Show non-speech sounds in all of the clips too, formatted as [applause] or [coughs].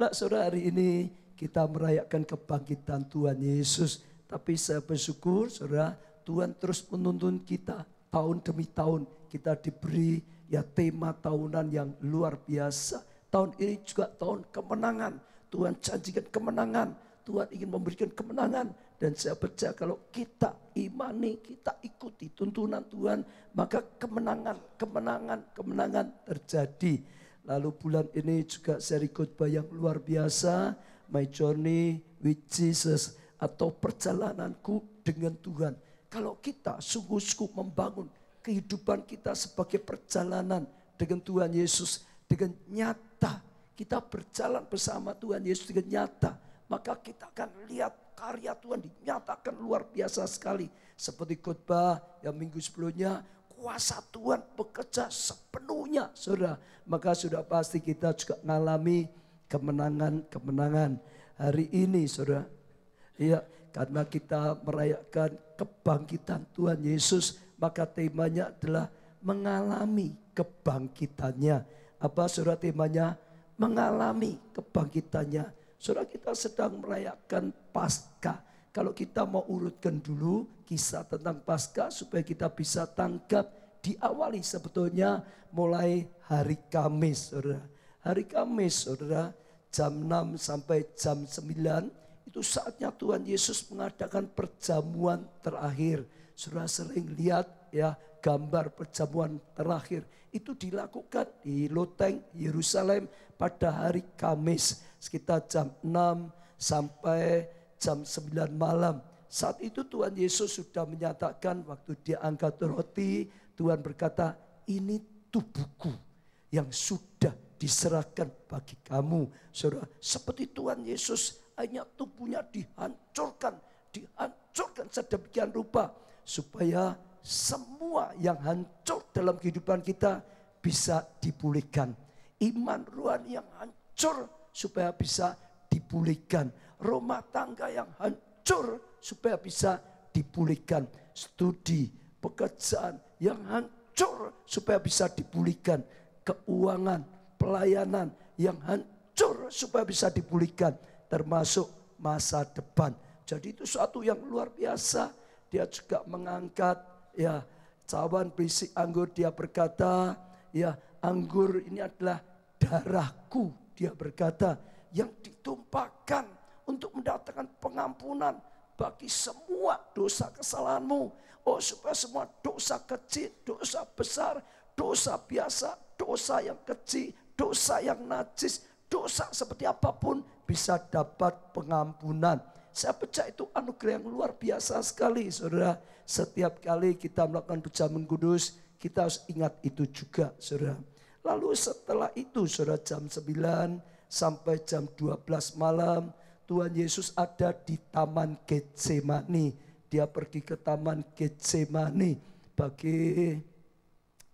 Nah, sore hari ini kita merayakan kebangkitan Tuhan Yesus. Tapi saya bersyukur saudara Tuhan terus menuntun kita tahun demi tahun. Kita diberi ya tema tahunan yang luar biasa. Tahun ini juga tahun kemenangan. Tuhan janjikan kemenangan. Tuhan ingin memberikan kemenangan. Dan saya percaya kalau kita imani, kita ikuti tuntunan Tuhan, maka kemenangan, kemenangan, kemenangan terjadi. Lalu bulan ini juga seri khotbah yang luar biasa. My journey with Jesus. Atau perjalananku dengan Tuhan. Kalau kita sungguh-sungguh membangun kehidupan kita sebagai perjalanan dengan Tuhan Yesus. Dengan nyata. Kita berjalan bersama Tuhan Yesus dengan nyata. Maka kita akan lihat karya Tuhan dinyatakan luar biasa sekali. Seperti khotbah yang minggu sebelumnya kuasa Tuhan bekerja sepenuhnya. Saudara, maka sudah pasti kita juga mengalami kemenangan-kemenangan hari ini, Saudara. Iya, karena kita merayakan kebangkitan Tuhan Yesus, maka temanya adalah mengalami kebangkitannya. Apa Saudara temanya? Mengalami kebangkitannya. Saudara kita sedang merayakan Paskah kalau kita mau urutkan dulu kisah tentang Paskah supaya kita bisa tangkap diawali sebetulnya mulai hari Kamis, saudara. Hari Kamis, saudara, jam 6 sampai jam 9, itu saatnya Tuhan Yesus mengadakan perjamuan terakhir. Sudah sering lihat ya gambar perjamuan terakhir. Itu dilakukan di Loteng, Yerusalem pada hari Kamis sekitar jam 6 sampai jam 9 malam. Saat itu Tuhan Yesus sudah menyatakan waktu dia angkat roti Tuhan berkata, ini tubuhku yang sudah diserahkan bagi kamu. Saudara, seperti Tuhan Yesus hanya tubuhnya dihancurkan, dihancurkan sedemikian rupa supaya semua yang hancur dalam kehidupan kita bisa dipulihkan. Iman ruhan yang hancur supaya bisa dipulihkan. Rumah tangga yang hancur supaya bisa dipulihkan. Studi, pekerjaan, yang hancur supaya bisa dipulihkan. Keuangan, pelayanan yang hancur supaya bisa dipulihkan. Termasuk masa depan. Jadi itu suatu yang luar biasa. Dia juga mengangkat ya cawan berisi anggur. Dia berkata ya anggur ini adalah darahku. Dia berkata yang ditumpahkan untuk mendatangkan pengampunan bagi semua dosa kesalahanmu. Oh supaya semua dosa kecil, dosa besar, dosa biasa, dosa yang kecil, dosa yang najis, dosa seperti apapun bisa dapat pengampunan. Saya percaya itu anugerah yang luar biasa sekali saudara. Setiap kali kita melakukan pejaman kudus, kita harus ingat itu juga saudara. Lalu setelah itu saudara jam 9 sampai jam 12 malam, Tuhan Yesus ada di Taman Getsemani. Dia pergi ke Taman Getsemani. Bagi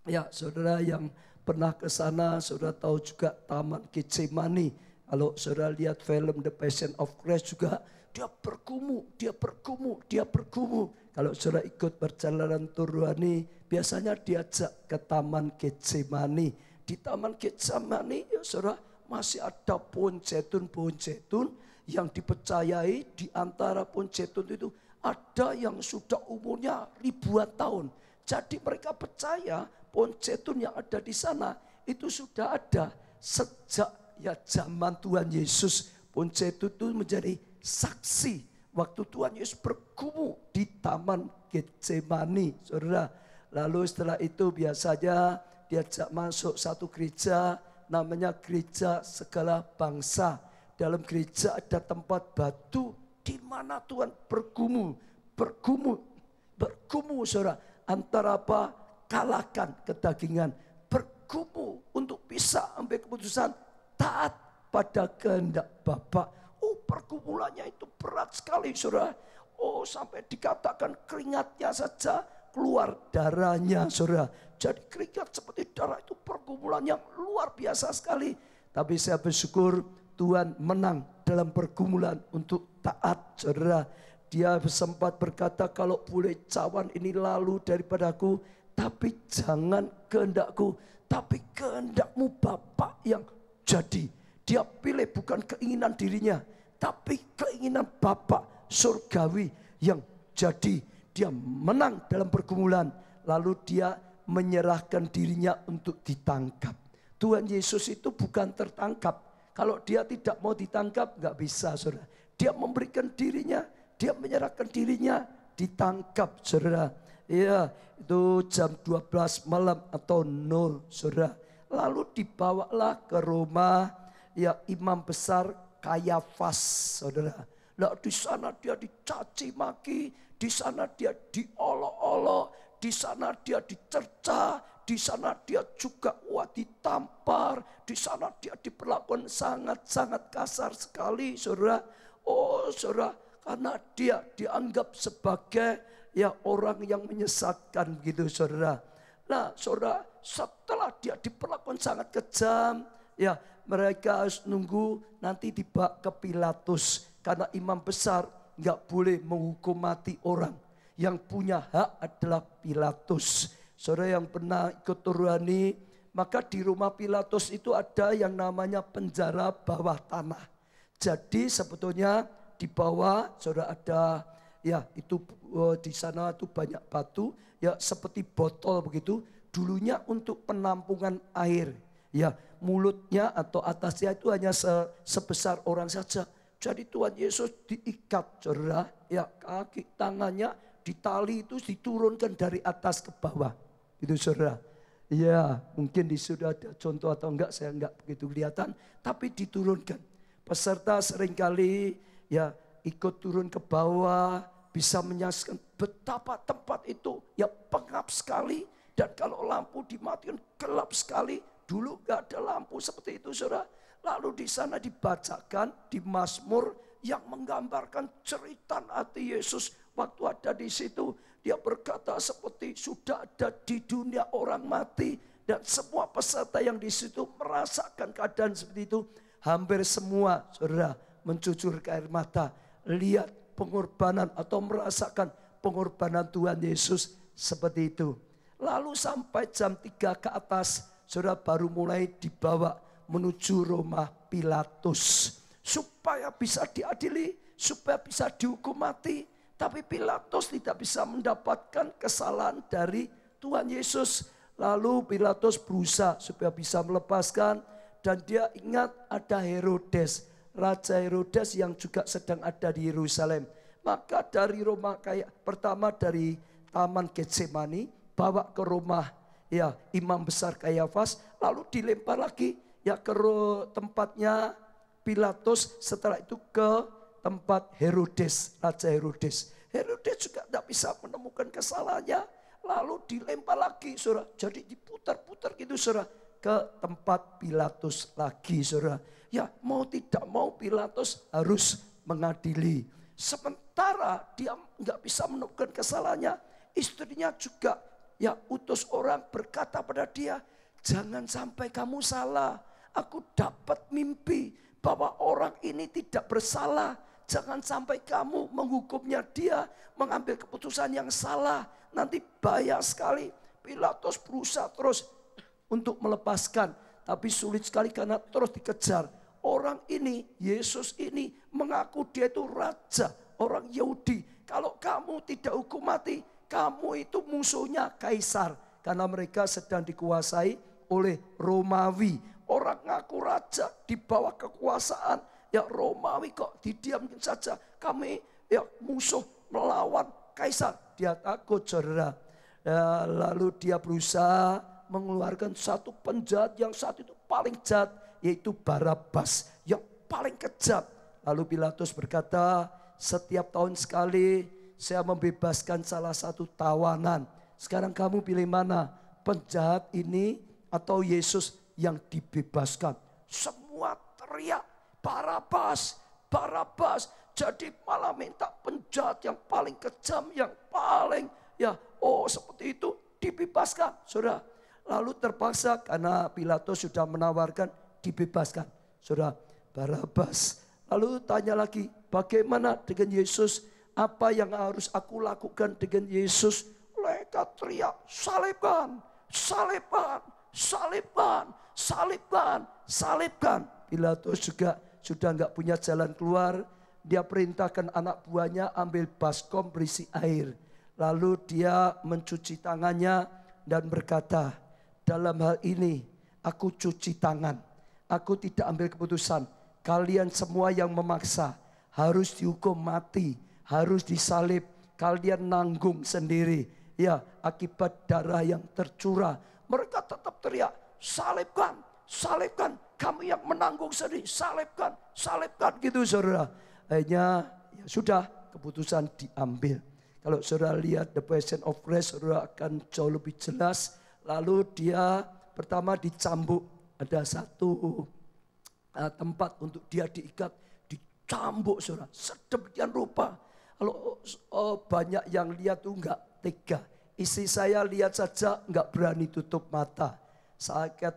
ya saudara yang pernah ke sana, saudara tahu juga Taman Getsemani. Kalau saudara lihat film The Passion of Christ juga, dia bergumul, dia bergumul, dia bergumul. Kalau saudara ikut perjalanan Turuani, biasanya diajak ke Taman Getsemani. Di Taman Getsemani, ya saudara masih ada pohon zaitun, pohon zaitun yang dipercayai di antara pun zaitun itu ada yang sudah umurnya ribuan tahun. Jadi mereka percaya pohon zaitun yang ada di sana itu sudah ada sejak ya zaman Tuhan Yesus. Pohon zaitun itu menjadi saksi waktu Tuhan Yesus berkubu di taman Getsemani, saudara. Lalu setelah itu biasanya diajak masuk satu gereja namanya gereja segala bangsa dalam gereja ada tempat batu di mana Tuhan bergumul, bergumul, bergumul saudara. Antara apa? Kalahkan kedagingan. Bergumul untuk bisa ambil keputusan taat pada kehendak Bapak. Oh pergumulannya itu berat sekali saudara. Oh sampai dikatakan keringatnya saja keluar darahnya saudara. Jadi keringat seperti darah itu pergumulannya luar biasa sekali. Tapi saya bersyukur Tuhan menang dalam pergumulan untuk taat cerah. Dia sempat berkata kalau boleh cawan ini lalu daripadaku tapi jangan kehendakku tapi kehendakmu Bapak yang jadi. Dia pilih bukan keinginan dirinya tapi keinginan Bapak surgawi yang jadi. Dia menang dalam pergumulan lalu dia menyerahkan dirinya untuk ditangkap. Tuhan Yesus itu bukan tertangkap kalau dia tidak mau ditangkap, nggak bisa, saudara. Dia memberikan dirinya, dia menyerahkan dirinya, ditangkap, saudara. Iya, itu jam 12 malam atau nol, saudara. Lalu dibawalah ke rumah ya imam besar Kayafas, saudara. Nah, di sana dia dicaci maki, di sana dia diolok-olok, di sana dia dicerca, di sana dia juga wah ditampar, di sana dia diperlakukan sangat-sangat kasar sekali, saudara. Oh, saudara, karena dia dianggap sebagai ya orang yang menyesatkan gitu, saudara. Nah, saudara, setelah dia diperlakukan sangat kejam, ya mereka harus nunggu nanti tiba ke Pilatus karena imam besar nggak boleh menghukum mati orang yang punya hak adalah Pilatus. Saudara yang pernah ikut Turani, maka di rumah Pilatus itu ada yang namanya penjara bawah tanah. Jadi sebetulnya di bawah saudara ada ya itu eh, di sana itu banyak batu ya seperti botol begitu dulunya untuk penampungan air ya mulutnya atau atasnya itu hanya se sebesar orang saja jadi Tuhan Yesus diikat saudara ya kaki tangannya ditali itu diturunkan dari atas ke bawah itu saudara. Ya, mungkin di sudah ada contoh atau enggak, saya enggak begitu kelihatan. Tapi diturunkan. Peserta seringkali ya ikut turun ke bawah, bisa menyaksikan betapa tempat itu ya pengap sekali. Dan kalau lampu dimatikan gelap sekali. Dulu enggak ada lampu seperti itu saudara. Lalu di sana dibacakan di Mazmur yang menggambarkan cerita hati Yesus waktu ada di situ dia berkata seperti sudah ada di dunia orang mati dan semua peserta yang di situ merasakan keadaan seperti itu. Hampir semua saudara mencucurkan air mata. Lihat pengorbanan atau merasakan pengorbanan Tuhan Yesus seperti itu. Lalu sampai jam 3 ke atas saudara baru mulai dibawa menuju rumah Pilatus supaya bisa diadili, supaya bisa dihukum mati, tapi Pilatus tidak bisa mendapatkan kesalahan dari Tuhan Yesus. Lalu Pilatus berusaha supaya bisa melepaskan dan dia ingat ada Herodes, Raja Herodes yang juga sedang ada di Yerusalem. Maka dari rumah kayak pertama dari Taman Getsemani bawa ke rumah ya imam besar Kayafas lalu dilempar lagi ya ke tempatnya Pilatus setelah itu ke tempat Herodes, Raja Herodes. Herodes juga tidak bisa menemukan kesalahannya. Lalu dilempar lagi, saudara. Jadi diputar-putar gitu, saudara. Ke tempat Pilatus lagi, saudara. Ya, mau tidak mau Pilatus harus mengadili. Sementara dia nggak bisa menemukan kesalahannya, istrinya juga ya utus orang berkata pada dia, jangan sampai kamu salah. Aku dapat mimpi bahwa orang ini tidak bersalah. Jangan sampai kamu menghukumnya dia, mengambil keputusan yang salah. Nanti bahaya sekali. Pilatus berusaha terus untuk melepaskan. Tapi sulit sekali karena terus dikejar. Orang ini, Yesus ini mengaku dia itu raja orang Yahudi. Kalau kamu tidak hukum mati, kamu itu musuhnya kaisar. Karena mereka sedang dikuasai oleh Romawi. Orang ngaku raja di bawah kekuasaan ya Romawi kok didiamkan saja. Kami ya musuh melawan kaisar. Dia takut saudara. Ya, lalu dia berusaha mengeluarkan satu penjahat yang saat itu paling jahat yaitu Barabas yang paling kejam. Lalu Pilatus berkata, setiap tahun sekali saya membebaskan salah satu tawanan. Sekarang kamu pilih mana? Penjahat ini atau Yesus yang dibebaskan? Semua teriak Barabas, Barabas. Jadi malah minta penjahat yang paling kejam, yang paling ya oh seperti itu dibebaskan. Saudara, lalu terpaksa karena Pilatus sudah menawarkan dibebaskan. Saudara, Barabas. Lalu tanya lagi, bagaimana dengan Yesus? Apa yang harus aku lakukan dengan Yesus? Mereka teriak, salibkan, salibkan, salibkan, salibkan, salibkan. Pilatus juga sudah nggak punya jalan keluar, dia perintahkan anak buahnya ambil baskom berisi air. Lalu dia mencuci tangannya dan berkata, dalam hal ini aku cuci tangan. Aku tidak ambil keputusan. Kalian semua yang memaksa harus dihukum mati, harus disalib. Kalian nanggung sendiri. Ya, akibat darah yang tercurah. Mereka tetap teriak, salibkan, salibkan. Kami yang menanggung sedih, salibkan, salibkan gitu saudara. Akhirnya ya sudah keputusan diambil. Kalau saudara lihat the passion of Christ, saudara akan jauh lebih jelas. Lalu dia pertama dicambuk. Ada satu uh, tempat untuk dia diikat. Dicambuk saudara, sedemikian rupa. Kalau oh, banyak yang lihat tuh enggak tega. isi saya lihat saja enggak berani tutup mata.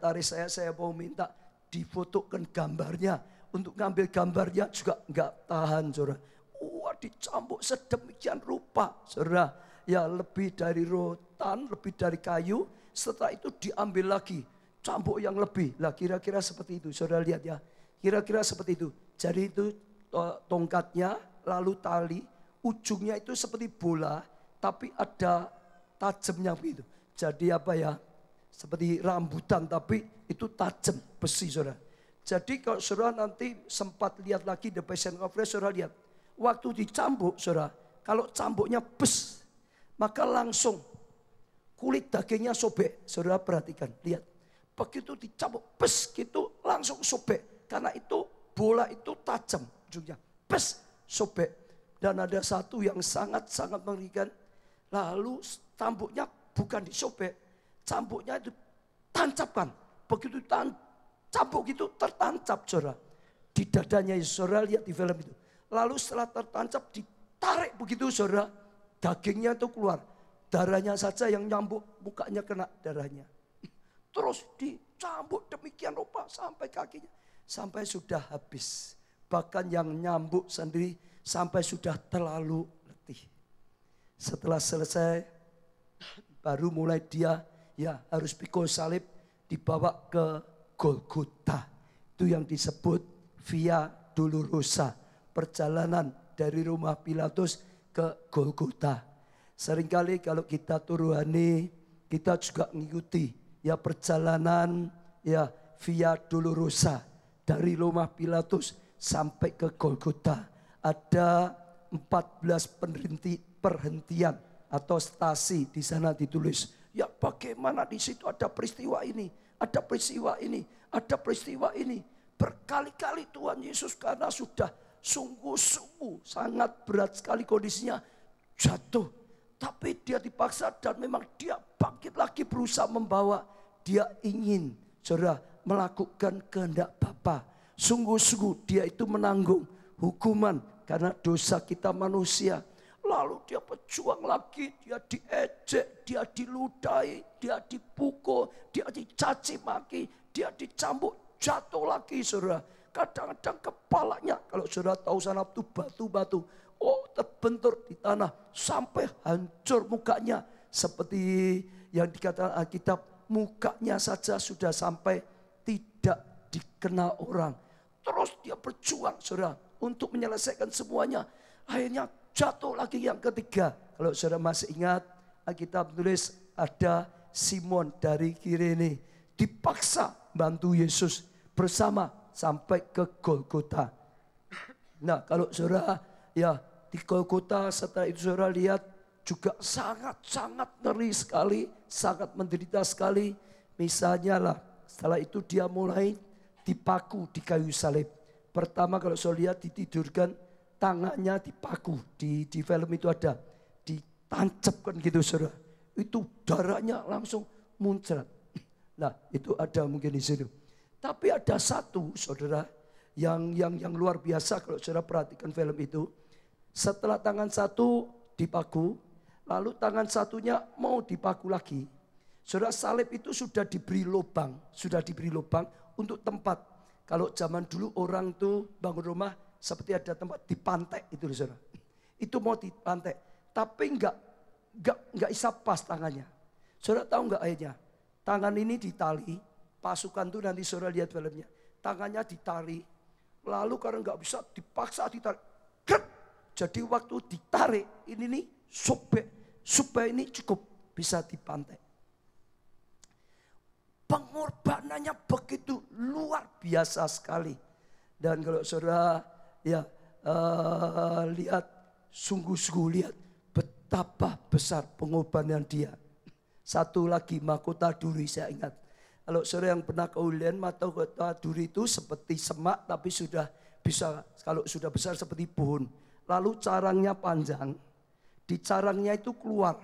hari saya, saya mau minta difotokan gambarnya. Untuk ngambil gambarnya juga nggak tahan, saudara. Wah, dicambuk sedemikian rupa, saudara. Ya, lebih dari rotan, lebih dari kayu. Setelah itu diambil lagi, cambuk yang lebih. Lah, kira-kira seperti itu, saudara lihat ya. Kira-kira seperti itu. Jadi itu tongkatnya, lalu tali, ujungnya itu seperti bola, tapi ada tajamnya begitu. Jadi apa ya, seperti rambutan tapi itu tajam besi saudara. Jadi kalau saudara nanti sempat lihat lagi the patient conference saudara lihat waktu dicambuk saudara kalau cambuknya bes maka langsung kulit dagingnya sobek saudara perhatikan lihat begitu dicambuk bes gitu langsung sobek karena itu bola itu tajam ujungnya bes sobek dan ada satu yang sangat sangat mengerikan lalu tambuknya bukan disobek cambuknya itu tancapkan. Begitu tan, cambuk itu tertancap saudara. Di dadanya saudara lihat di film itu. Lalu setelah tertancap ditarik begitu saudara. Dagingnya itu keluar. Darahnya saja yang nyambuk mukanya kena darahnya. Terus dicambuk demikian rupa sampai kakinya. Sampai sudah habis. Bahkan yang nyambuk sendiri sampai sudah terlalu letih. Setelah selesai baru mulai dia ya harus pikul salib dibawa ke Golgota. Itu yang disebut via Dolorosa, perjalanan dari rumah Pilatus ke Golgota. Seringkali kalau kita turuhani, kita juga mengikuti ya perjalanan ya via Dolorosa dari rumah Pilatus sampai ke Golgota. Ada 14 perhenti, perhentian atau stasi di sana ditulis bagaimana di situ ada peristiwa ini, ada peristiwa ini, ada peristiwa ini. Berkali-kali Tuhan Yesus karena sudah sungguh-sungguh sangat berat sekali kondisinya jatuh. Tapi dia dipaksa dan memang dia bangkit lagi berusaha membawa. Dia ingin saudara melakukan kehendak Bapa. Sungguh-sungguh dia itu menanggung hukuman karena dosa kita manusia Lalu dia berjuang lagi, dia diejek, dia diludahi, dia dipukul, dia dicaci maki, dia dicambuk, jatuh lagi saudara. Kadang-kadang kepalanya, kalau saudara tahu sanap itu batu-batu, oh terbentur di tanah sampai hancur mukanya. Seperti yang dikatakan Alkitab, mukanya saja sudah sampai tidak dikenal orang. Terus dia berjuang saudara untuk menyelesaikan semuanya. Akhirnya jatuh lagi yang ketiga. Kalau saudara masih ingat, Alkitab tulis ada Simon dari ini. dipaksa bantu Yesus bersama sampai ke Golgota. Nah, kalau saudara ya di Golgota setelah itu saudara lihat juga sangat-sangat ngeri sekali, sangat menderita sekali. Misalnya lah, setelah itu dia mulai dipaku di kayu salib. Pertama kalau saudara lihat ditidurkan tangannya dipaku. Di, di film itu ada ditancapkan gitu saudara. Itu darahnya langsung muncrat. Nah itu ada mungkin di sini. Tapi ada satu saudara yang yang yang luar biasa kalau saudara perhatikan film itu. Setelah tangan satu dipaku, lalu tangan satunya mau dipaku lagi. Saudara salib itu sudah diberi lubang, sudah diberi lubang untuk tempat. Kalau zaman dulu orang tuh bangun rumah seperti ada tempat di pantai itu saudara. Itu mau di pantai. Tapi enggak, enggak, enggak bisa pas tangannya. Saudara tahu enggak ayatnya? Tangan ini ditali, pasukan itu nanti saudara lihat filmnya. Tangannya ditali, lalu karena enggak bisa dipaksa ditarik. Krek! Jadi waktu ditarik, ini nih sobek. Supaya ini cukup bisa di pantai. Pengorbanannya begitu luar biasa sekali. Dan kalau saudara ya uh, lihat sungguh-sungguh lihat betapa besar pengorbanan dia. Satu lagi mahkota duri saya ingat. Kalau saudara yang pernah ke mata kota duri itu seperti semak tapi sudah bisa kalau sudah besar seperti pohon. Lalu carangnya panjang. Di carangnya itu keluar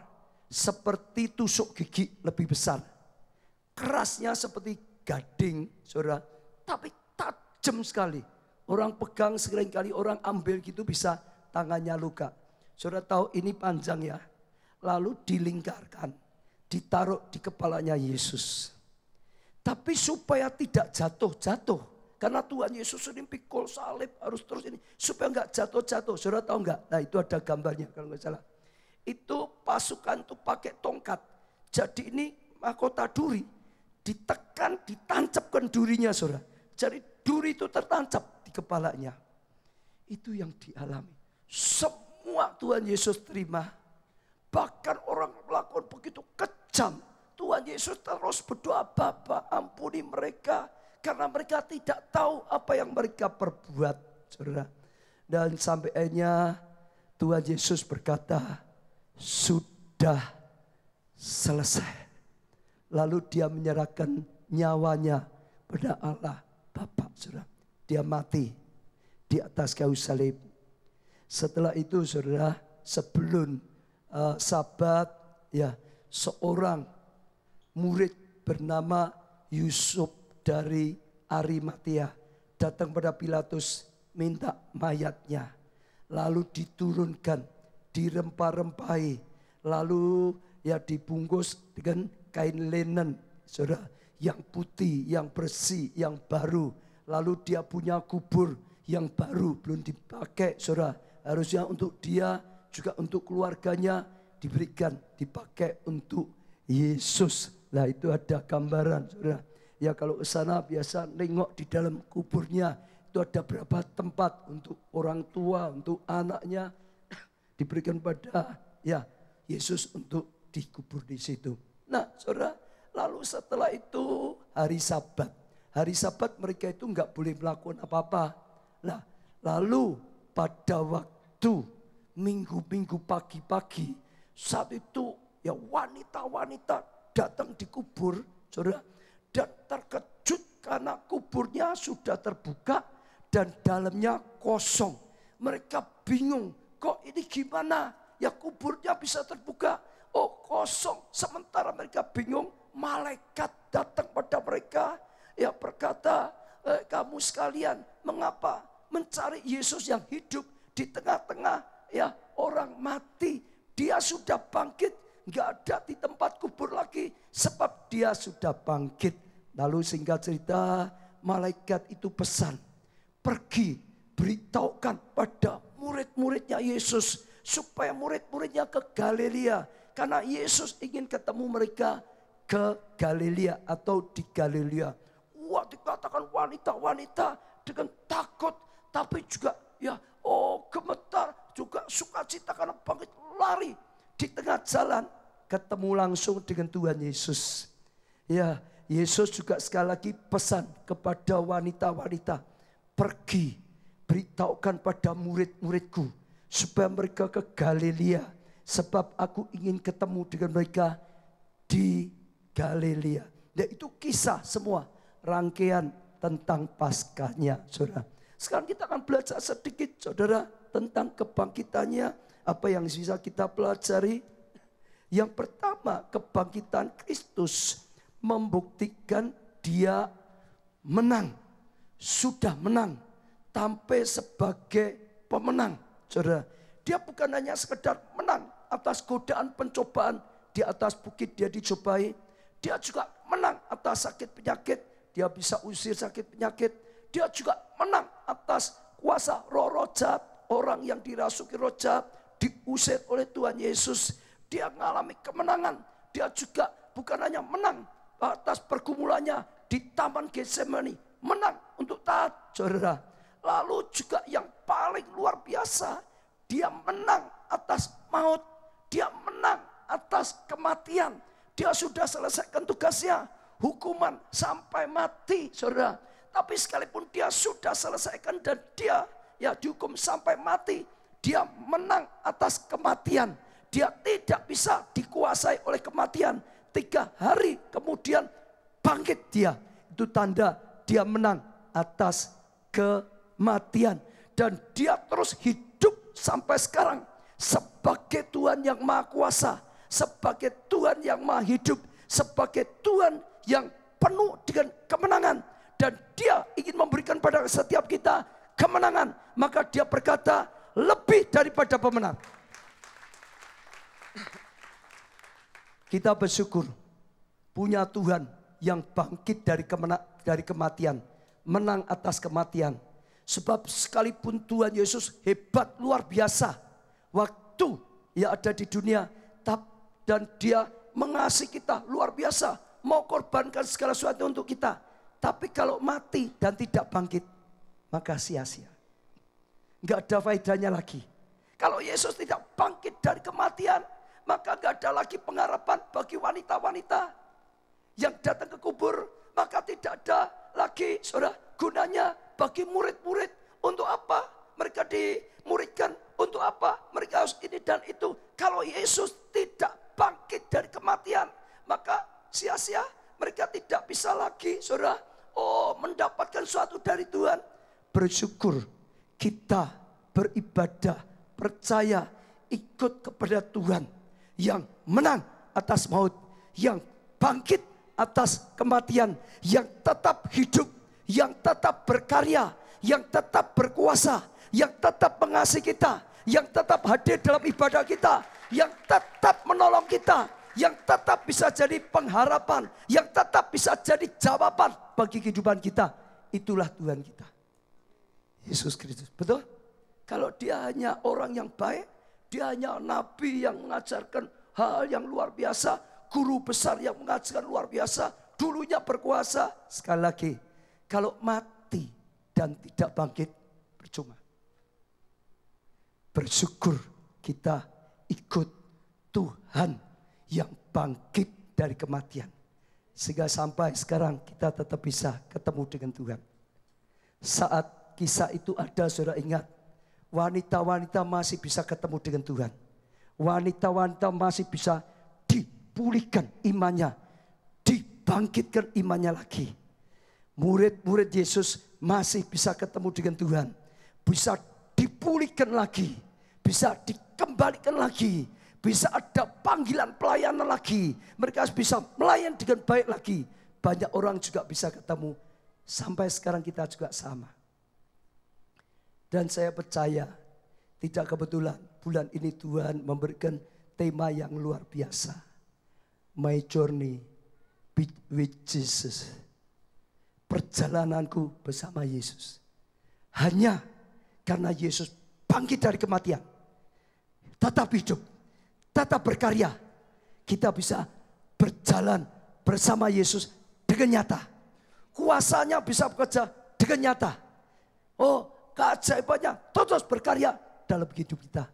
seperti tusuk gigi lebih besar. Kerasnya seperti gading, saudara. Tapi tajam sekali Orang pegang sekali-kali orang ambil gitu bisa tangannya luka. Saudara tahu ini panjang ya. Lalu dilingkarkan. Ditaruh di kepalanya Yesus. Tapi supaya tidak jatuh-jatuh. Karena Tuhan Yesus sering pikul salib harus terus ini. Supaya enggak jatuh-jatuh. Saudara tahu enggak? Nah itu ada gambarnya kalau enggak salah. Itu pasukan tuh pakai tongkat. Jadi ini mahkota duri. Ditekan, ditancapkan durinya saudara. Jadi duri itu tertancap kepalanya. Itu yang dialami. Semua Tuhan Yesus terima. Bahkan orang melakukan begitu kejam. Tuhan Yesus terus berdoa, Bapak ampuni mereka. Karena mereka tidak tahu apa yang mereka perbuat. Dan sampai akhirnya Tuhan Yesus berkata, sudah selesai. Lalu dia menyerahkan nyawanya pada Allah Bapak Saudara. Dia mati di atas kayu salib. Setelah itu saudara sebelum uh, sabat ya seorang murid bernama Yusuf dari Arimatia datang pada Pilatus minta mayatnya lalu diturunkan dirempah-rempahi lalu ya dibungkus dengan kain linen saudara yang putih yang bersih yang baru lalu dia punya kubur yang baru belum dipakai saudara. Harusnya untuk dia juga untuk keluarganya diberikan dipakai untuk Yesus. Nah, itu ada gambaran saudara. Ya kalau ke sana biasa nengok di dalam kuburnya itu ada berapa tempat untuk orang tua, untuk anaknya [coughs] diberikan pada ya Yesus untuk dikubur di situ. Nah saudara lalu setelah itu hari sabat Hari sabat mereka itu nggak boleh melakukan apa-apa. Nah, lalu pada waktu minggu-minggu pagi-pagi saat itu ya wanita-wanita datang dikubur, saudara, dan terkejut karena kuburnya sudah terbuka dan dalamnya kosong. Mereka bingung, kok ini gimana? Ya kuburnya bisa terbuka. Oh kosong, sementara mereka bingung, malaikat datang pada mereka Ya berkata, eh, kamu sekalian mengapa mencari Yesus yang hidup di tengah-tengah ya orang mati. Dia sudah bangkit, nggak ada di tempat kubur lagi sebab dia sudah bangkit. Lalu singkat cerita, malaikat itu pesan, pergi beritahukan pada murid-muridnya Yesus supaya murid-muridnya ke Galilea karena Yesus ingin ketemu mereka ke Galilea atau di Galilea kuat dikatakan wanita-wanita dengan takut tapi juga ya oh gemetar juga suka cita karena bangkit lari di tengah jalan ketemu langsung dengan Tuhan Yesus. Ya, Yesus juga sekali lagi pesan kepada wanita-wanita, pergi beritahukan pada murid-muridku supaya mereka ke Galilea sebab aku ingin ketemu dengan mereka di Galilea. Dan nah, itu kisah semua rangkaian tentang paskahnya, saudara. Sekarang kita akan belajar sedikit, saudara, tentang kebangkitannya. Apa yang bisa kita pelajari? Yang pertama, kebangkitan Kristus membuktikan dia menang. Sudah menang. Tampil sebagai pemenang, saudara. Dia bukan hanya sekedar menang atas godaan pencobaan. Di atas bukit dia dicobai. Dia juga menang atas sakit penyakit dia bisa usir sakit penyakit. Dia juga menang atas kuasa roh rojab. Orang yang dirasuki rojab diusir oleh Tuhan Yesus. Dia mengalami kemenangan. Dia juga bukan hanya menang atas pergumulannya di Taman Getsemani. Menang untuk taat, saudara. Lalu juga yang paling luar biasa, dia menang atas maut. Dia menang atas kematian. Dia sudah selesaikan tugasnya hukuman sampai mati, saudara. Tapi sekalipun dia sudah selesaikan dan dia ya dihukum sampai mati, dia menang atas kematian. Dia tidak bisa dikuasai oleh kematian. Tiga hari kemudian bangkit dia. Itu tanda dia menang atas kematian. Dan dia terus hidup sampai sekarang. Sebagai Tuhan yang maha kuasa. Sebagai Tuhan yang maha hidup. Sebagai Tuhan yang penuh dengan kemenangan. Dan dia ingin memberikan pada setiap kita kemenangan. Maka dia berkata lebih daripada pemenang. Kita bersyukur punya Tuhan yang bangkit dari, kemena, dari kematian. Menang atas kematian. Sebab sekalipun Tuhan Yesus hebat luar biasa. Waktu ia ada di dunia dan dia mengasihi kita luar biasa mau korbankan segala sesuatu untuk kita. Tapi kalau mati dan tidak bangkit, maka sia-sia. Enggak ada faedahnya lagi. Kalau Yesus tidak bangkit dari kematian, maka enggak ada lagi pengharapan bagi wanita-wanita yang datang ke kubur, maka tidak ada lagi saudara gunanya bagi murid-murid untuk apa? Mereka dimuridkan untuk apa? Mereka harus ini dan itu. Kalau Yesus tidak bangkit dari kematian, maka sia-sia. Mereka tidak bisa lagi, saudara. Oh, mendapatkan suatu dari Tuhan. Bersyukur kita beribadah, percaya, ikut kepada Tuhan yang menang atas maut, yang bangkit atas kematian, yang tetap hidup, yang tetap berkarya, yang tetap berkuasa, yang tetap mengasihi kita, yang tetap hadir dalam ibadah kita, yang tetap menolong kita, yang tetap bisa jadi pengharapan, yang tetap bisa jadi jawaban bagi kehidupan kita. Itulah Tuhan kita. Yesus Kristus. Betul? Kalau dia hanya orang yang baik, dia hanya nabi yang mengajarkan hal yang luar biasa, guru besar yang mengajarkan luar biasa, dulunya berkuasa. Sekali lagi, kalau mati dan tidak bangkit, percuma. Bersyukur kita ikut Tuhan yang bangkit dari kematian. Sehingga sampai sekarang kita tetap bisa ketemu dengan Tuhan. Saat kisah itu ada, saudara ingat, wanita-wanita masih bisa ketemu dengan Tuhan. Wanita-wanita masih bisa dipulihkan imannya, dibangkitkan imannya lagi. Murid-murid Yesus masih bisa ketemu dengan Tuhan. Bisa dipulihkan lagi, bisa dikembalikan lagi, bisa ada panggilan pelayanan lagi. Mereka harus bisa melayan dengan baik lagi. Banyak orang juga bisa ketemu. Sampai sekarang kita juga sama. Dan saya percaya tidak kebetulan bulan ini Tuhan memberikan tema yang luar biasa. My journey with Jesus. Perjalananku bersama Yesus. Hanya karena Yesus bangkit dari kematian. Tetap hidup tetap berkarya. Kita bisa berjalan bersama Yesus dengan nyata. Kuasanya bisa bekerja dengan nyata. Oh, keajaibannya terus berkarya dalam hidup kita.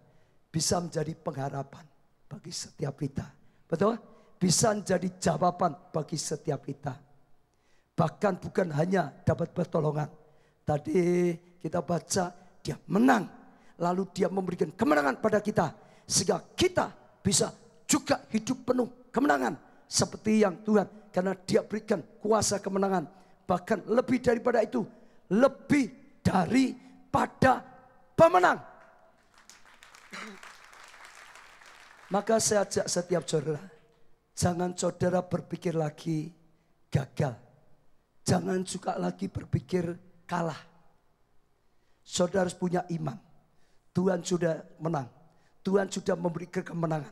Bisa menjadi pengharapan bagi setiap kita. Betul? Bisa menjadi jawaban bagi setiap kita. Bahkan bukan hanya dapat pertolongan. Tadi kita baca dia menang. Lalu dia memberikan kemenangan pada kita. Sehingga kita bisa juga hidup penuh kemenangan seperti yang Tuhan karena dia berikan kuasa kemenangan bahkan lebih daripada itu lebih daripada pemenang maka saya ajak setiap saudara jangan saudara berpikir lagi gagal jangan suka lagi berpikir kalah saudara harus punya iman Tuhan sudah menang Tuhan sudah memberi kemenangan.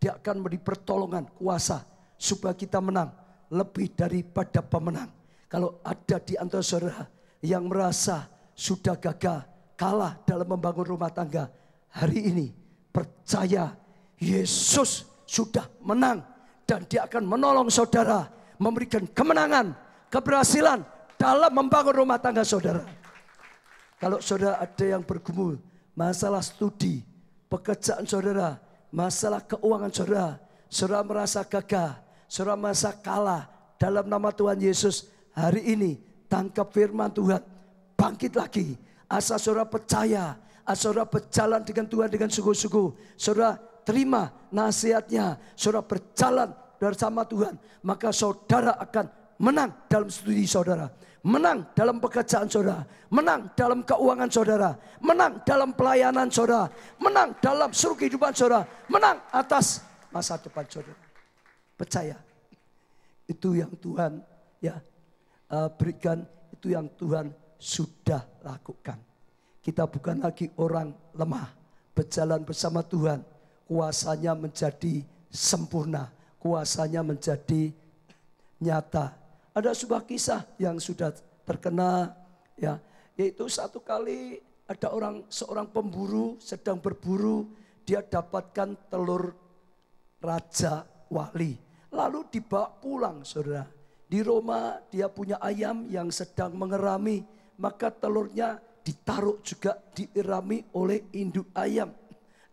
Dia akan memberi pertolongan, kuasa supaya kita menang lebih daripada pemenang. Kalau ada di antara saudara yang merasa sudah gagal, kalah dalam membangun rumah tangga, hari ini percaya Yesus sudah menang dan dia akan menolong saudara memberikan kemenangan, keberhasilan dalam membangun rumah tangga saudara. Kalau saudara ada yang bergumul masalah studi, pekerjaan saudara, masalah keuangan saudara, saudara merasa gagal, saudara merasa kalah dalam nama Tuhan Yesus hari ini tangkap firman Tuhan, bangkit lagi. Asal saudara percaya, asal saudara berjalan dengan Tuhan dengan sungguh-sungguh. Saudara terima nasihatnya, saudara berjalan bersama Tuhan, maka saudara akan menang dalam studi saudara, menang dalam pekerjaan saudara, menang dalam keuangan saudara, menang dalam pelayanan saudara, menang dalam seluruh kehidupan saudara, menang atas masa depan saudara. Percaya, itu yang Tuhan ya eh, berikan, itu yang Tuhan sudah lakukan. Kita bukan lagi orang lemah, berjalan bersama Tuhan, kuasanya menjadi sempurna, kuasanya menjadi nyata ada sebuah kisah yang sudah terkena ya, yaitu satu kali ada orang seorang pemburu sedang berburu, dia dapatkan telur raja wali. Lalu dibawa pulang Saudara. Di Roma dia punya ayam yang sedang mengerami, maka telurnya ditaruh juga diirami oleh induk ayam.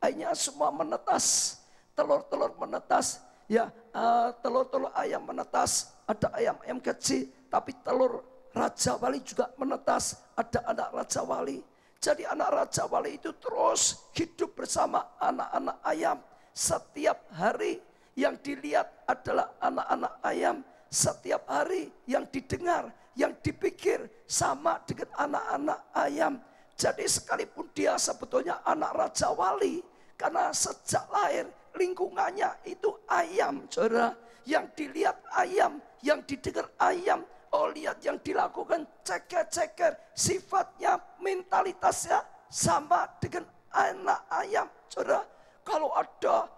Akhirnya semua menetas, telur-telur menetas, ya eh, telur-telur uh, ayam menetas, ada ayam ayam kecil, tapi telur raja wali juga menetas, ada anak raja wali. Jadi anak raja wali itu terus hidup bersama anak-anak ayam. Setiap hari yang dilihat adalah anak-anak ayam. Setiap hari yang didengar, yang dipikir sama dengan anak-anak ayam. Jadi sekalipun dia sebetulnya anak raja wali, karena sejak lahir lingkungannya itu ayam, saudara. Yang dilihat ayam, yang didengar ayam, oh lihat yang dilakukan ceker-ceker, sifatnya, mentalitasnya sama dengan anak ayam, saudara. Kalau ada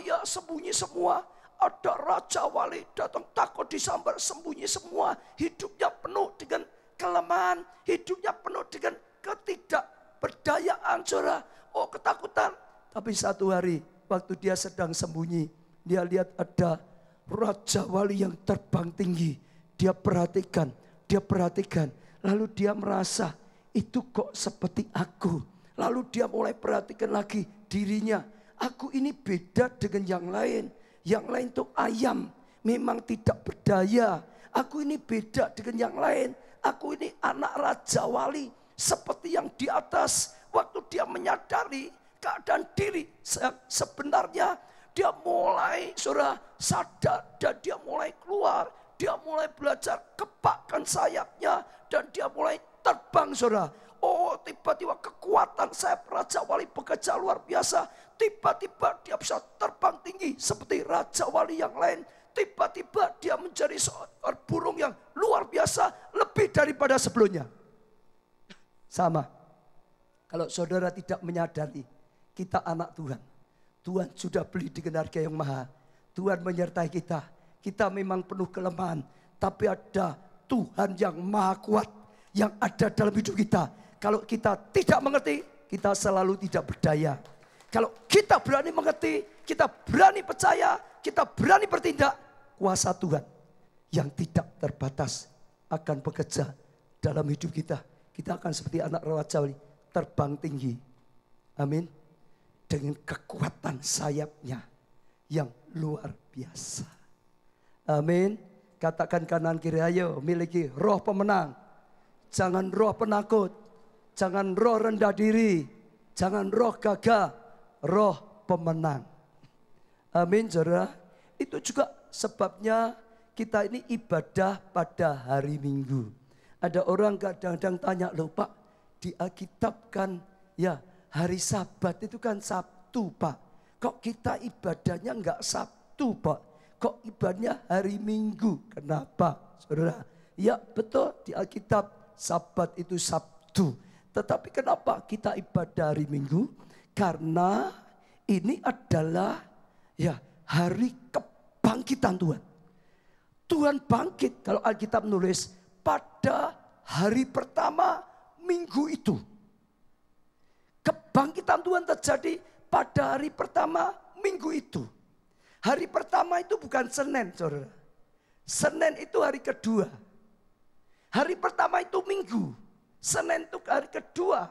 ya sembunyi semua, ada raja wali datang takut disambar sembunyi semua, hidupnya penuh dengan kelemahan, hidupnya penuh dengan ketidakberdayaan, saudara. Oh ketakutan, tapi satu hari waktu dia sedang sembunyi, dia lihat ada raja wali yang terbang tinggi. Dia perhatikan, dia perhatikan. Lalu dia merasa itu kok seperti aku. Lalu dia mulai perhatikan lagi dirinya. Aku ini beda dengan yang lain. Yang lain itu ayam. Memang tidak berdaya. Aku ini beda dengan yang lain. Aku ini anak raja wali. Seperti yang di atas. Waktu dia menyadari keadaan diri sebenarnya dia mulai sudah sadar dan dia mulai keluar. Dia mulai belajar kepakkan sayapnya dan dia mulai terbang saudara. Oh tiba-tiba kekuatan saya Raja Wali bekerja luar biasa. Tiba-tiba dia bisa terbang tinggi seperti Raja Wali yang lain. Tiba-tiba dia menjadi seorang burung yang luar biasa lebih daripada sebelumnya. Sama. Kalau saudara tidak menyadari kita anak Tuhan. Tuhan sudah beli di harga yang mahal. Tuhan menyertai kita. Kita memang penuh kelemahan. Tapi ada Tuhan yang maha kuat. Yang ada dalam hidup kita. Kalau kita tidak mengerti, kita selalu tidak berdaya. Kalau kita berani mengerti, kita berani percaya, kita berani bertindak. Kuasa Tuhan yang tidak terbatas akan bekerja dalam hidup kita. Kita akan seperti anak rawat jawa. terbang tinggi. Amin dengan kekuatan sayapnya yang luar biasa. Amin. Katakan kanan kiri ayo miliki roh pemenang. Jangan roh penakut. Jangan roh rendah diri. Jangan roh gagah. Roh pemenang. Amin saudara. Itu juga sebabnya kita ini ibadah pada hari minggu. Ada orang kadang-kadang tanya loh pak diakitabkan ya hari sabat itu kan Sabtu Pak. Kok kita ibadahnya enggak Sabtu Pak? Kok ibadahnya hari Minggu? Kenapa saudara? Ya betul di Alkitab sabat itu Sabtu. Tetapi kenapa kita ibadah hari Minggu? Karena ini adalah ya hari kebangkitan Tuhan. Tuhan bangkit kalau Alkitab nulis pada hari pertama minggu itu. Kebangkitan Tuhan terjadi pada hari pertama minggu itu. Hari pertama itu bukan Senin, saudara. Senin itu hari kedua. Hari pertama itu minggu. Senin itu hari kedua.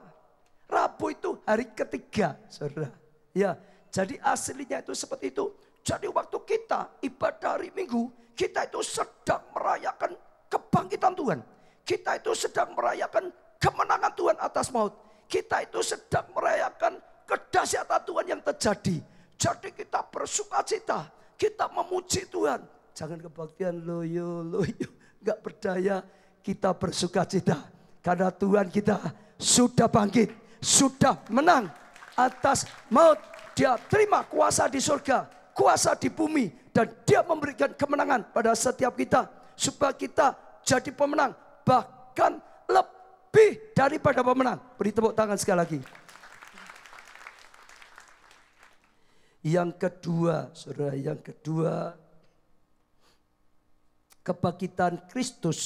Rabu itu hari ketiga, saudara. Ya, jadi aslinya itu seperti itu. Jadi waktu kita ibadah hari minggu, kita itu sedang merayakan kebangkitan Tuhan. Kita itu sedang merayakan kemenangan Tuhan atas maut kita itu sedang merayakan kedahsyatan Tuhan yang terjadi. Jadi kita bersuka cita, kita memuji Tuhan. Jangan kebaktian loyo, loyo, nggak berdaya. Kita bersuka cita karena Tuhan kita sudah bangkit, sudah menang atas maut. Dia terima kuasa di surga, kuasa di bumi, dan dia memberikan kemenangan pada setiap kita supaya kita jadi pemenang. Bahkan lebih daripada pemenang. Beri tepuk tangan sekali lagi. Yang kedua, saudara, yang kedua, kebangkitan Kristus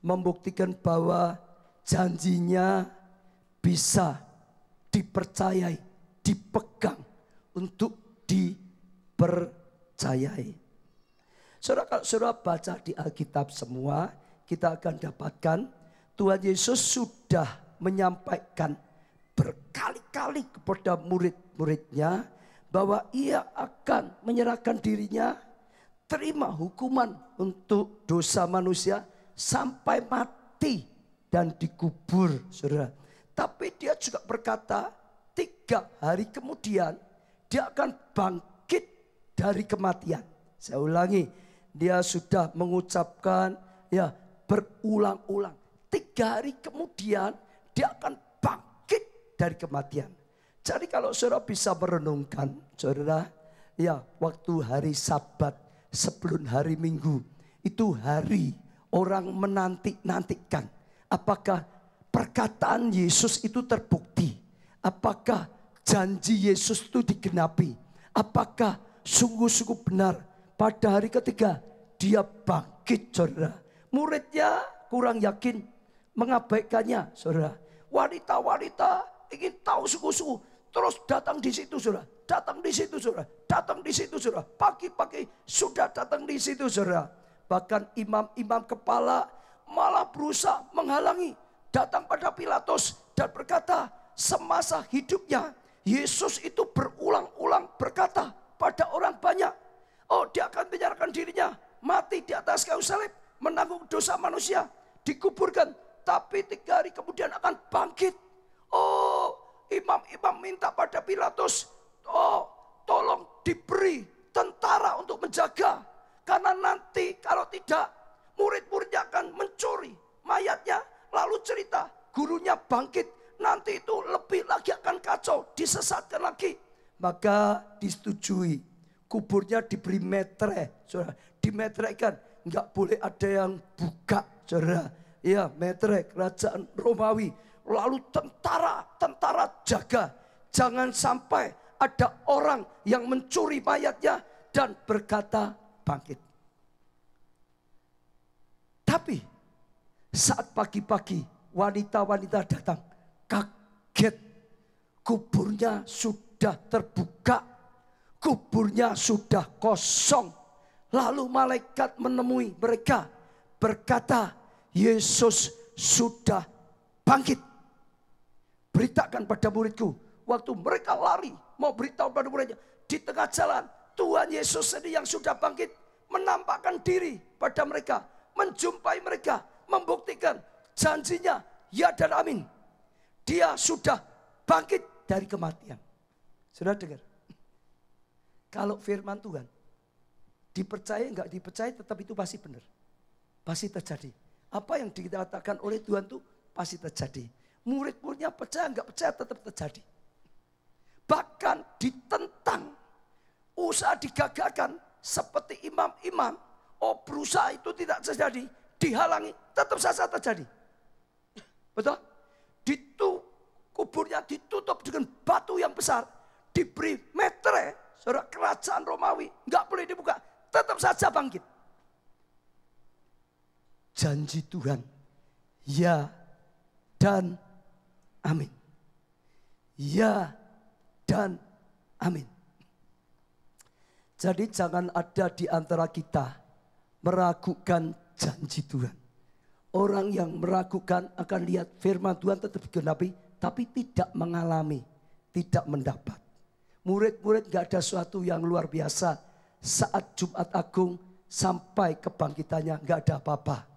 membuktikan bahwa janjinya bisa dipercayai, dipegang untuk dipercayai. Saudara, kalau saudara baca di Alkitab semua, kita akan dapatkan Tuhan Yesus sudah menyampaikan berkali-kali kepada murid-muridnya bahwa ia akan menyerahkan dirinya terima hukuman untuk dosa manusia sampai mati dan dikubur saudara. Tapi dia juga berkata tiga hari kemudian dia akan bangkit dari kematian. Saya ulangi, dia sudah mengucapkan ya berulang-ulang tiga hari kemudian dia akan bangkit dari kematian. Jadi kalau saudara bisa merenungkan, saudara, ya waktu hari sabat sebelum hari minggu, itu hari orang menanti-nantikan. Apakah perkataan Yesus itu terbukti? Apakah janji Yesus itu digenapi? Apakah sungguh-sungguh benar? Pada hari ketiga, dia bangkit saudara. Muridnya kurang yakin, mengabaikannya, saudara. Wanita-wanita ingin tahu suku-suku terus datang di situ, saudara. Datang di situ, saudara. Datang di situ, saudara. Pagi-pagi sudah datang di situ, saudara. Bahkan imam-imam kepala malah berusaha menghalangi. Datang pada Pilatus dan berkata, semasa hidupnya, Yesus itu berulang-ulang berkata pada orang banyak. Oh dia akan menyerahkan dirinya, mati di atas kayu salib, menanggung dosa manusia, dikuburkan, tapi tiga hari kemudian akan bangkit. Oh, imam-imam minta pada Pilatus, oh, tolong diberi tentara untuk menjaga. Karena nanti kalau tidak, murid-muridnya akan mencuri mayatnya, lalu cerita, gurunya bangkit, nanti itu lebih lagi akan kacau, disesatkan lagi. Maka disetujui, kuburnya diberi metre, saudara. Dimetrekan, nggak boleh ada yang buka, saudara Ya metrek, kerajaan Romawi. Lalu tentara-tentara jaga. Jangan sampai ada orang yang mencuri mayatnya dan berkata bangkit. Tapi saat pagi-pagi wanita-wanita datang kaget kuburnya sudah terbuka, kuburnya sudah kosong. Lalu malaikat menemui mereka berkata, Yesus sudah bangkit. Beritakan pada muridku. Waktu mereka lari, mau beritahu pada muridnya. Di tengah jalan, Tuhan Yesus sendiri yang sudah bangkit. Menampakkan diri pada mereka. Menjumpai mereka. Membuktikan janjinya, ya dan amin. Dia sudah bangkit dari kematian. Sudah dengar? Kalau firman Tuhan dipercaya nggak dipercaya tetap itu pasti benar. Pasti terjadi. Apa yang dikatakan oleh Tuhan itu pasti terjadi. Murid-muridnya percaya enggak percaya tetap terjadi. Bahkan ditentang, usaha digagalkan seperti imam-imam. Oh berusaha itu tidak terjadi, dihalangi tetap saja terjadi. Betul? Ditu, kuburnya ditutup dengan batu yang besar, diberi metre, saudara kerajaan Romawi enggak boleh dibuka, tetap saja bangkit janji Tuhan. Ya dan amin. Ya dan amin. Jadi jangan ada di antara kita meragukan janji Tuhan. Orang yang meragukan akan lihat firman Tuhan tetap digenapi, tapi tidak mengalami, tidak mendapat. Murid-murid gak ada sesuatu yang luar biasa. Saat Jumat Agung sampai kebangkitannya gak ada apa-apa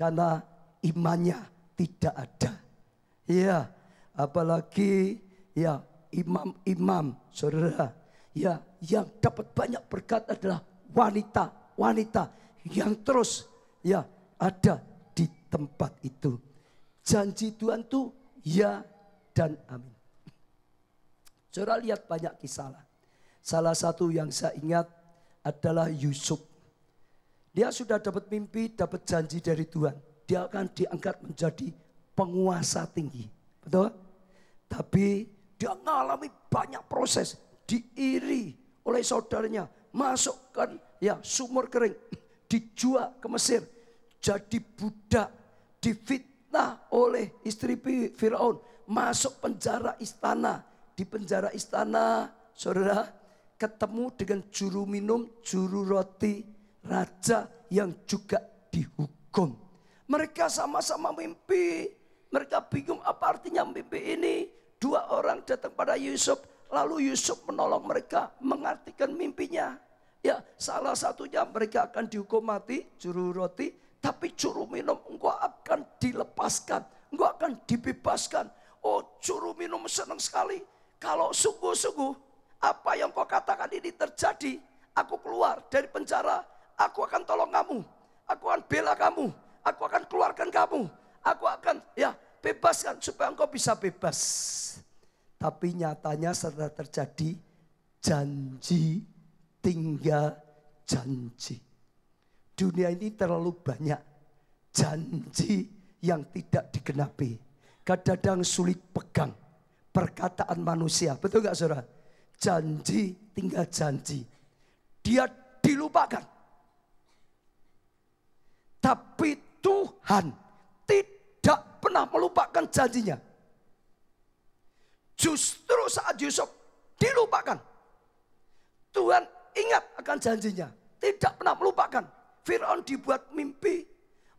karena imannya tidak ada. Ya, apalagi ya imam-imam saudara ya yang dapat banyak berkat adalah wanita-wanita yang terus ya ada di tempat itu. Janji Tuhan itu ya dan amin. Saudara lihat banyak kisah. Salah satu yang saya ingat adalah Yusuf dia sudah dapat mimpi, dapat janji dari Tuhan. Dia akan diangkat menjadi penguasa tinggi. Betul? Tapi dia mengalami banyak proses. Diiri oleh saudaranya. Masukkan ya sumur kering. Dijual ke Mesir. Jadi budak. Difitnah oleh istri Fir'aun. Masuk penjara istana. Di penjara istana, saudara, ketemu dengan juru minum, juru roti, raja yang juga dihukum. Mereka sama-sama mimpi. Mereka bingung apa artinya mimpi ini. Dua orang datang pada Yusuf. Lalu Yusuf menolong mereka mengartikan mimpinya. Ya salah satunya mereka akan dihukum mati juru roti. Tapi juru minum engkau akan dilepaskan. Engkau akan dibebaskan. Oh juru minum senang sekali. Kalau sungguh-sungguh apa yang kau katakan ini terjadi. Aku keluar dari penjara Aku akan tolong kamu. Aku akan bela kamu. Aku akan keluarkan kamu. Aku akan ya bebaskan supaya engkau bisa bebas. Tapi nyatanya setelah terjadi janji tinggal janji. Dunia ini terlalu banyak janji yang tidak digenapi. Kadang-kadang sulit pegang perkataan manusia. Betul nggak saudara? Janji tinggal janji. Dia dilupakan. Tapi Tuhan tidak pernah melupakan janjinya. Justru saat Yusuf dilupakan, Tuhan ingat akan janjinya. Tidak pernah melupakan. Fir'aun dibuat mimpi.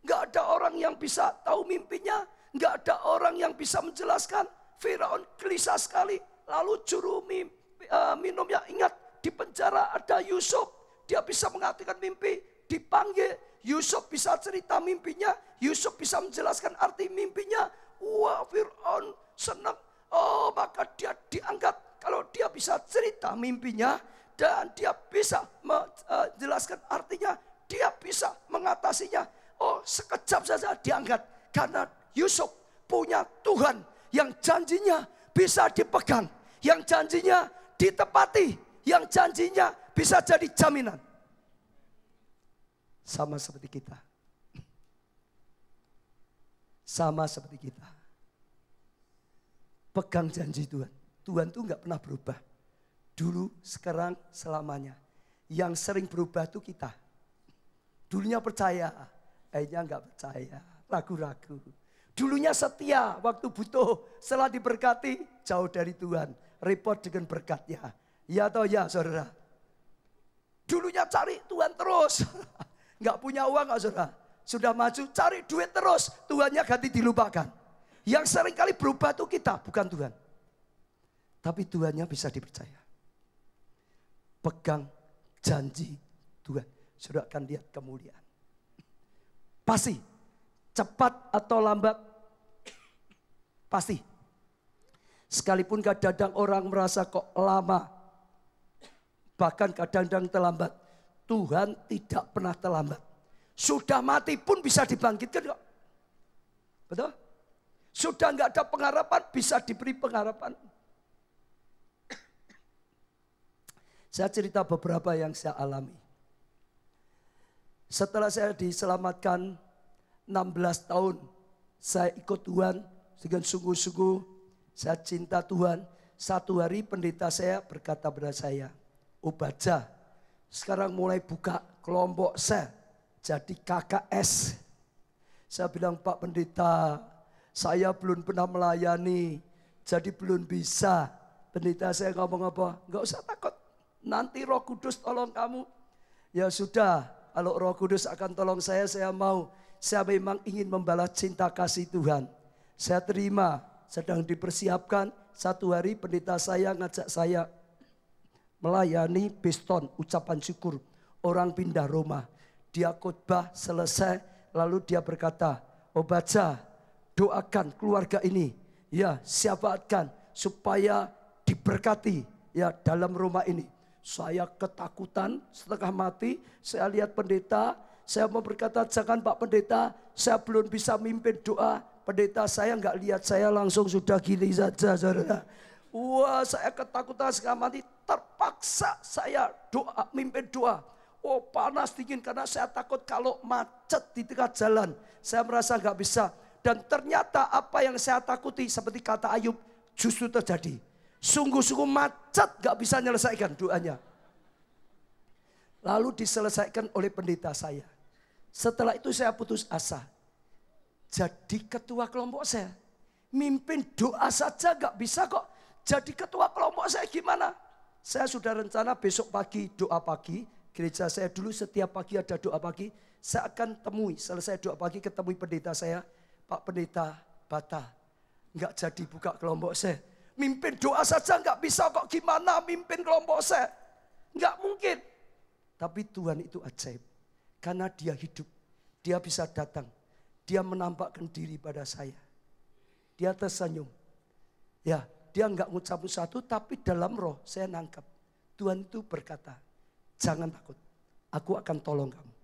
nggak ada orang yang bisa tahu mimpinya. nggak ada orang yang bisa menjelaskan. Fir'aun gelisah sekali. Lalu juru mimpi, uh, eh, minumnya ingat di penjara ada Yusuf. Dia bisa mengartikan mimpi. Dipanggil Yusuf bisa cerita mimpinya, Yusuf bisa menjelaskan arti mimpinya. Wah, Fir'aun senang. Oh, maka dia diangkat. Kalau dia bisa cerita mimpinya dan dia bisa menjelaskan e, artinya, dia bisa mengatasinya. Oh, sekejap saja diangkat karena Yusuf punya Tuhan yang janjinya bisa dipegang, yang janjinya ditepati, yang janjinya bisa jadi jaminan. Sama seperti kita. Sama seperti kita. Pegang janji Tuhan. Tuhan tuh nggak pernah berubah. Dulu, sekarang, selamanya. Yang sering berubah tuh kita. Dulunya percaya, akhirnya nggak percaya, ragu-ragu. Dulunya setia waktu butuh, setelah diberkati jauh dari Tuhan. Repot dengan berkatnya. Ya atau ya saudara. Dulunya cari Tuhan terus. [laughs] nggak punya uang nggak saudara? Sudah maju, cari duit terus. Tuhannya ganti dilupakan. Yang sering kali berubah itu kita, bukan Tuhan. Tapi Tuhannya bisa dipercaya. Pegang janji Tuhan. Saudara akan lihat kemuliaan. Pasti, cepat atau lambat, pasti. Sekalipun kadang-kadang orang merasa kok lama, bahkan kadang-kadang terlambat. Tuhan tidak pernah terlambat. Sudah mati pun bisa dibangkitkan kok. Betul? Sudah nggak ada pengharapan bisa diberi pengharapan. Saya cerita beberapa yang saya alami. Setelah saya diselamatkan 16 tahun, saya ikut Tuhan dengan sungguh-sungguh. Saya cinta Tuhan. Satu hari pendeta saya berkata pada saya, Ubaja, sekarang mulai buka kelompok saya jadi KKS. Saya bilang Pak Pendeta, saya belum pernah melayani, jadi belum bisa. Pendeta saya ngomong apa? Enggak usah takut, nanti roh kudus tolong kamu. Ya sudah, kalau roh kudus akan tolong saya, saya mau. Saya memang ingin membalas cinta kasih Tuhan. Saya terima, sedang dipersiapkan. Satu hari pendeta saya ngajak saya melayani piston ucapan syukur. Orang pindah rumah, dia khotbah selesai lalu dia berkata, "Oh doakan keluarga ini, ya syafaatkan supaya diberkati ya dalam rumah ini." Saya ketakutan setengah mati, saya lihat pendeta, saya mau berkata, "Jangan Pak Pendeta, saya belum bisa mimpin doa." Pendeta saya nggak lihat saya langsung sudah gini saja, Wah saya ketakutan segala mati. Terpaksa saya doa, mimpin doa. Oh panas dingin karena saya takut kalau macet di tengah jalan. Saya merasa nggak bisa. Dan ternyata apa yang saya takuti seperti kata Ayub justru terjadi. Sungguh-sungguh macet gak bisa menyelesaikan doanya. Lalu diselesaikan oleh pendeta saya. Setelah itu saya putus asa. Jadi ketua kelompok saya. Mimpin doa saja gak bisa kok jadi ketua kelompok saya gimana? Saya sudah rencana besok pagi doa pagi. Gereja saya dulu setiap pagi ada doa pagi. Saya akan temui, selesai doa pagi ketemu pendeta saya. Pak pendeta Bata, Enggak jadi buka kelompok saya. Mimpin doa saja enggak bisa kok gimana mimpin kelompok saya. Enggak mungkin. Tapi Tuhan itu ajaib. Karena dia hidup. Dia bisa datang. Dia menampakkan diri pada saya. Dia tersenyum. Ya, dia nggak ngucap satu, tapi dalam roh saya nangkap. Tuhan itu berkata, jangan takut, aku akan tolong kamu.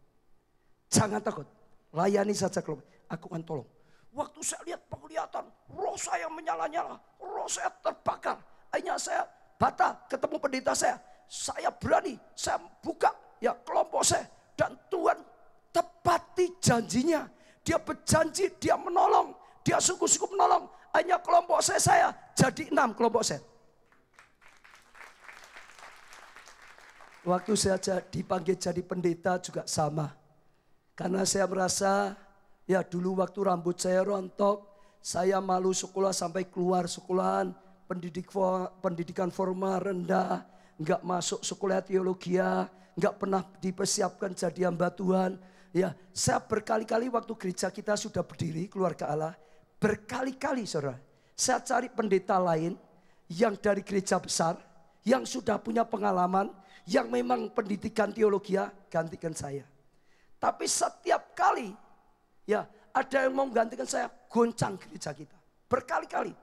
Jangan takut, layani saja kelompok, aku akan tolong. Waktu saya lihat penglihatan, roh saya menyala-nyala, roh saya terbakar. Akhirnya saya bata ketemu pendeta saya, saya berani, saya buka ya kelompok saya. Dan Tuhan tepati janjinya. Dia berjanji, dia menolong, dia sungguh-sungguh menolong hanya kelompok saya saya jadi enam kelompok saya. Waktu saya dipanggil jadi pendeta juga sama. Karena saya merasa ya dulu waktu rambut saya rontok, saya malu sekolah sampai keluar sekolahan, pendidik pendidikan formal rendah, nggak masuk sekolah teologi, ya, nggak pernah dipersiapkan jadi hamba Tuhan. Ya, saya berkali-kali waktu gereja kita sudah berdiri keluarga Allah, Berkali-kali saudara, saya cari pendeta lain yang dari gereja besar, yang sudah punya pengalaman, yang memang pendidikan teologi ya, gantikan saya. Tapi setiap kali ya ada yang mau gantikan saya, goncang gereja kita. Berkali-kali.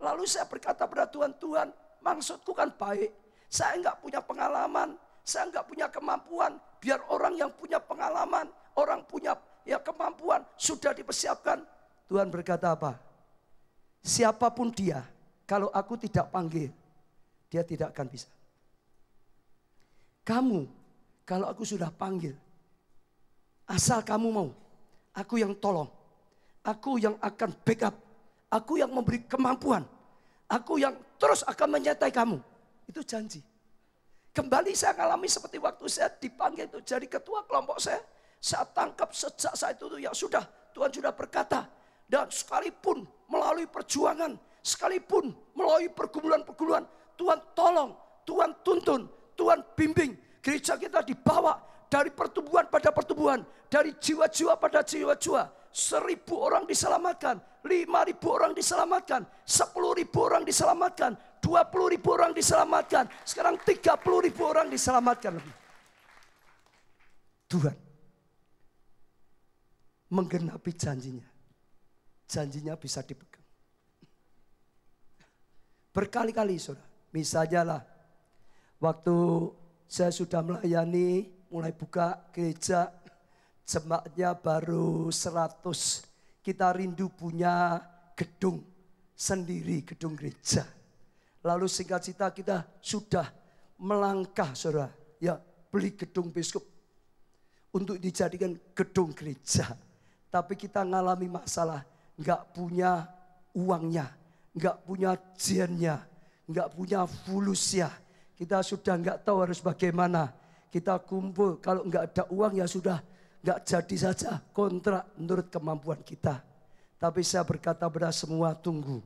Lalu saya berkata pada Tuhan, Tuhan maksudku kan baik. Saya enggak punya pengalaman, saya enggak punya kemampuan. Biar orang yang punya pengalaman, orang punya ya kemampuan sudah dipersiapkan Tuhan berkata apa? Siapapun dia, kalau aku tidak panggil, dia tidak akan bisa. Kamu, kalau aku sudah panggil, asal kamu mau, aku yang tolong, aku yang akan backup, aku yang memberi kemampuan, aku yang terus akan menyertai kamu. Itu janji. Kembali saya alami seperti waktu saya dipanggil itu jadi ketua kelompok saya. Saya tangkap sejak saat itu yang sudah Tuhan sudah berkata dan sekalipun melalui perjuangan, sekalipun melalui pergumulan-pergumulan, Tuhan tolong, Tuhan tuntun, Tuhan bimbing. Gereja kita dibawa dari pertumbuhan pada pertumbuhan, dari jiwa-jiwa pada jiwa-jiwa. Seribu orang diselamatkan, lima ribu orang diselamatkan, sepuluh ribu orang diselamatkan, dua puluh ribu orang diselamatkan, sekarang tiga puluh ribu orang diselamatkan lebih. Tuhan menggenapi janjinya janjinya bisa dipegang. Berkali-kali saudara, misalnya lah waktu saya sudah melayani mulai buka gereja jemaatnya baru 100 kita rindu punya gedung sendiri gedung gereja lalu singkat cerita kita sudah melangkah saudara ya beli gedung biskup untuk dijadikan gedung gereja tapi kita mengalami masalah nggak punya uangnya, nggak punya jernya, nggak punya fulusnya. Kita sudah nggak tahu harus bagaimana. Kita kumpul kalau nggak ada uang ya sudah nggak jadi saja kontrak menurut kemampuan kita. Tapi saya berkata pada semua tunggu.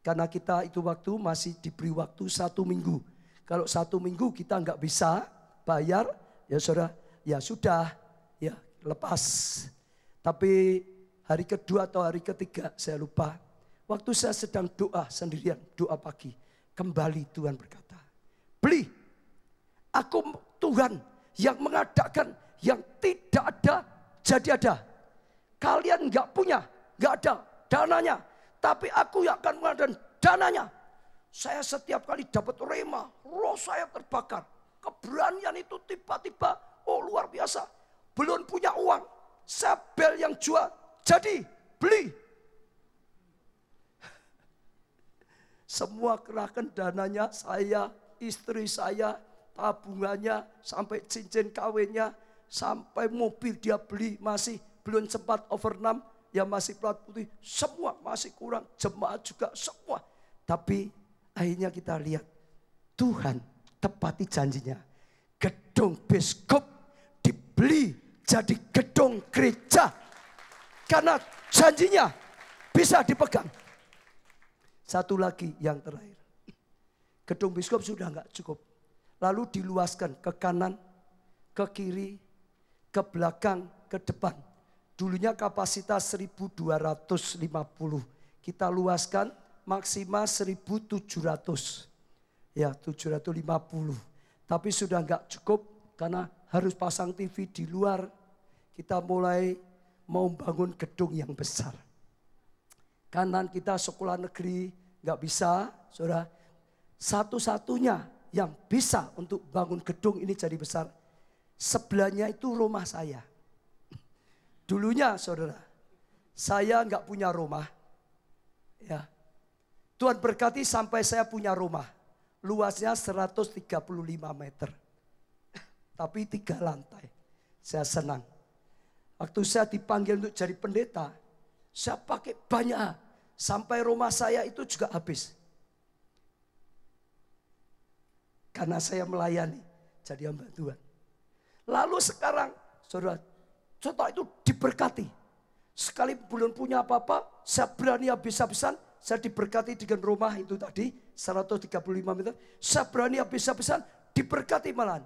Karena kita itu waktu masih diberi waktu satu minggu. Kalau satu minggu kita nggak bisa bayar, ya sudah ya sudah, ya lepas. Tapi hari kedua atau hari ketiga, saya lupa. Waktu saya sedang doa sendirian, doa pagi. Kembali Tuhan berkata, beli. Aku Tuhan yang mengadakan yang tidak ada jadi ada. Kalian nggak punya, nggak ada dananya. Tapi aku yang akan mengadakan dananya. Saya setiap kali dapat rema, roh saya terbakar. Keberanian itu tiba-tiba, oh luar biasa. Belum punya uang, saya bel yang jual, jadi beli. Semua kerahkan dananya saya, istri saya, tabungannya, sampai cincin kawinnya, sampai mobil dia beli masih belum sempat over 6, ya masih pelat putih, semua masih kurang, jemaat juga semua. Tapi akhirnya kita lihat Tuhan tepati janjinya. Gedung biskop dibeli jadi gedung gereja karena janjinya bisa dipegang. Satu lagi yang terakhir. Gedung biskop sudah nggak cukup. Lalu diluaskan ke kanan, ke kiri, ke belakang, ke depan. Dulunya kapasitas 1250. Kita luaskan maksimal 1700. Ya 750. Tapi sudah nggak cukup karena harus pasang TV di luar. Kita mulai mau bangun gedung yang besar. Kanan kita sekolah negeri nggak bisa, saudara. Satu-satunya yang bisa untuk bangun gedung ini jadi besar, sebelahnya itu rumah saya. Dulunya saudara, saya nggak punya rumah. Ya, Tuhan berkati sampai saya punya rumah. Luasnya 135 meter. Tapi tiga lantai. Saya senang Waktu saya dipanggil untuk jadi pendeta, saya pakai banyak. Sampai rumah saya itu juga habis. Karena saya melayani jadi hamba Tuhan. Lalu sekarang, saudara, contoh itu diberkati. Sekali belum punya apa-apa, saya berani habis-habisan, saya diberkati dengan rumah itu tadi, 135 meter. Saya berani habis-habisan, diberkati malahan.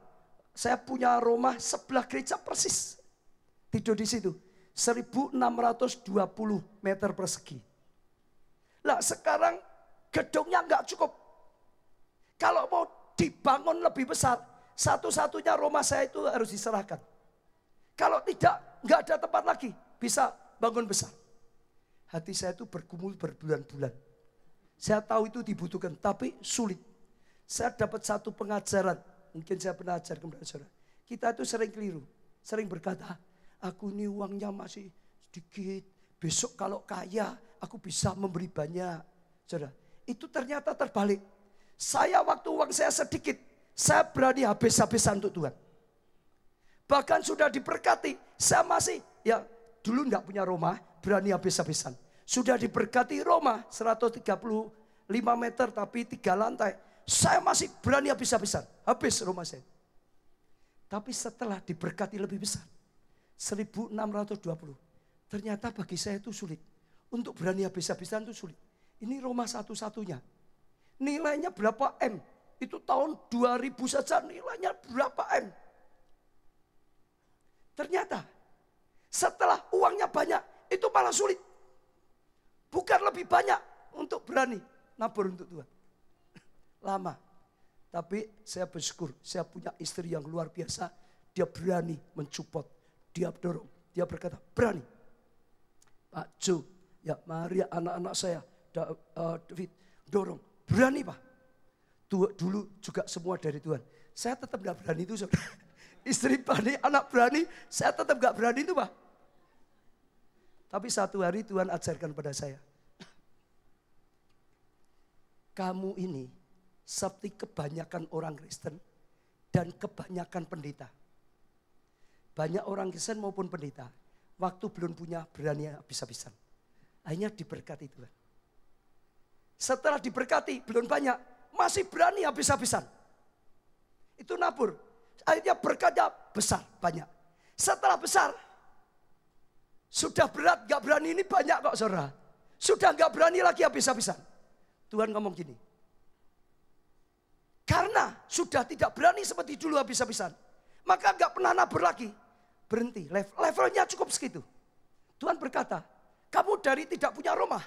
Saya punya rumah sebelah gereja persis tidur di situ. 1620 meter persegi. Lah sekarang gedungnya nggak cukup. Kalau mau dibangun lebih besar, satu-satunya rumah saya itu harus diserahkan. Kalau tidak, nggak ada tempat lagi bisa bangun besar. Hati saya itu bergumul berbulan-bulan. Saya tahu itu dibutuhkan, tapi sulit. Saya dapat satu pengajaran, mungkin saya pernah ajar kepada saudara. Kita itu sering keliru, sering berkata, aku ini uangnya masih sedikit, besok kalau kaya aku bisa memberi banyak. Saudara, itu ternyata terbalik. Saya waktu uang saya sedikit, saya berani habis-habisan untuk Tuhan. Bahkan sudah diberkati, saya masih ya dulu nggak punya rumah, berani habis-habisan. Sudah diberkati rumah 135 meter tapi tiga lantai. Saya masih berani habis-habisan, habis rumah saya. Tapi setelah diberkati lebih besar, 1620. Ternyata bagi saya itu sulit. Untuk berani habis-habisan itu sulit. Ini rumah satu-satunya. Nilainya berapa M? Itu tahun 2000 saja nilainya berapa M? Ternyata setelah uangnya banyak itu malah sulit. Bukan lebih banyak untuk berani nabur untuk Tuhan. [laughs] Lama. Tapi saya bersyukur saya punya istri yang luar biasa. Dia berani mencupot dia dorong, dia berkata, berani. Pak Jo, ya Maria anak-anak saya, eh, David, dorong, berani Pak. Tua, dulu juga semua dari Tuhan. Saya tetap gak berani itu saudara. [laughs] Istri berani, anak berani, saya tetap gak berani itu Pak. Tapi satu hari Tuhan ajarkan pada saya. [clears throat] Kamu ini seperti kebanyakan orang Kristen dan kebanyakan pendeta. Banyak orang Kristen maupun pendeta, waktu belum punya berani habis-habisan. Akhirnya diberkati Tuhan. Setelah diberkati, belum banyak, masih berani habis-habisan. Itu nabur. Akhirnya berkatnya besar, banyak. Setelah besar, sudah berat, gak berani ini banyak kok saudara. Sudah gak berani lagi habis-habisan. Tuhan ngomong gini, karena sudah tidak berani seperti dulu habis-habisan. Maka gak pernah nabur lagi. Berhenti. level Levelnya cukup segitu. Tuhan berkata, kamu dari tidak punya rumah.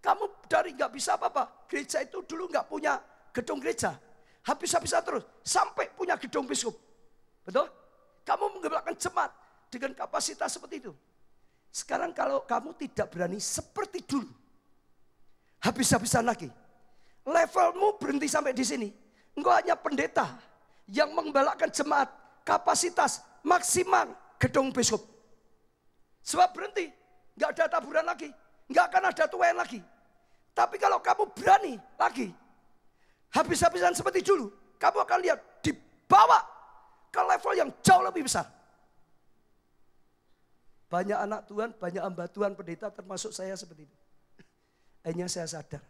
Kamu dari nggak bisa apa-apa. Gereja itu dulu nggak punya gedung gereja. Habis-habisan terus. Sampai punya gedung biskup. Betul? Kamu menggerakkan jemaat dengan kapasitas seperti itu. Sekarang kalau kamu tidak berani seperti dulu. Habis-habisan lagi. Levelmu berhenti sampai di sini. Enggak hanya pendeta yang menggembalakan jemaat kapasitas maksimal gedung bishop. Sebab berhenti, nggak ada taburan lagi, nggak akan ada tuan lagi. Tapi kalau kamu berani lagi, habis-habisan seperti dulu, kamu akan lihat dibawa ke level yang jauh lebih besar. Banyak anak Tuhan, banyak hamba Tuhan pendeta termasuk saya seperti itu. Akhirnya saya sadar,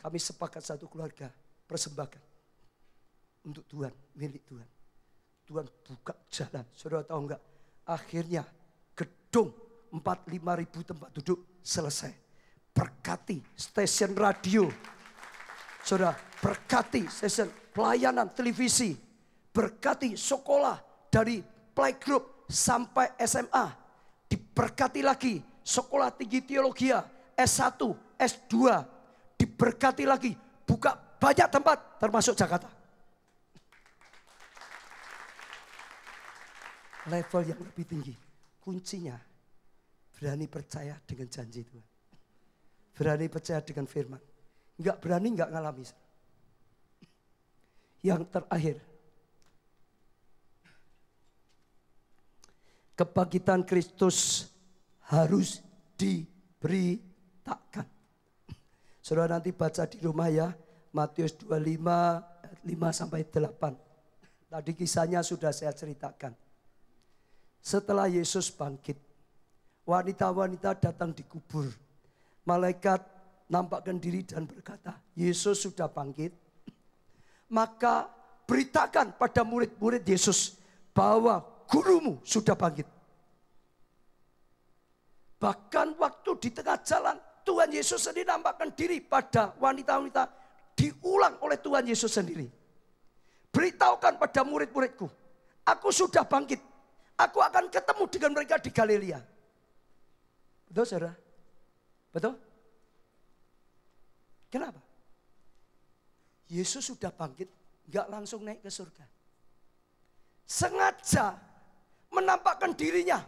kami sepakat satu keluarga, persembahkan untuk Tuhan, milik Tuhan. Tuhan buka jalan. Saudara tahu enggak? Akhirnya gedung 45 ribu tempat duduk selesai. Berkati stasiun radio. Saudara, berkati stasiun pelayanan televisi. Berkati sekolah dari playgroup sampai SMA. Diberkati lagi sekolah tinggi teologi S1, S2. Diberkati lagi buka banyak tempat termasuk Jakarta. level yang lebih tinggi. Kuncinya berani percaya dengan janji Tuhan. Berani percaya dengan firman. Enggak berani enggak ngalami. Yang terakhir. Kebangkitan Kristus harus diberitakan. Saudara nanti baca di rumah ya. Matius 25, 5 sampai 8. Tadi kisahnya sudah saya ceritakan. Setelah Yesus bangkit, wanita-wanita datang dikubur. Malaikat nampakkan diri dan berkata, Yesus sudah bangkit. Maka beritakan pada murid-murid Yesus bahwa gurumu sudah bangkit. Bahkan waktu di tengah jalan, Tuhan Yesus sendiri nampakkan diri pada wanita-wanita diulang oleh Tuhan Yesus sendiri. Beritahukan pada murid-muridku, aku sudah bangkit. Aku akan ketemu dengan mereka di Galilea. Betul saudara? Betul? Kenapa? Yesus sudah bangkit, nggak langsung naik ke surga. Sengaja menampakkan dirinya.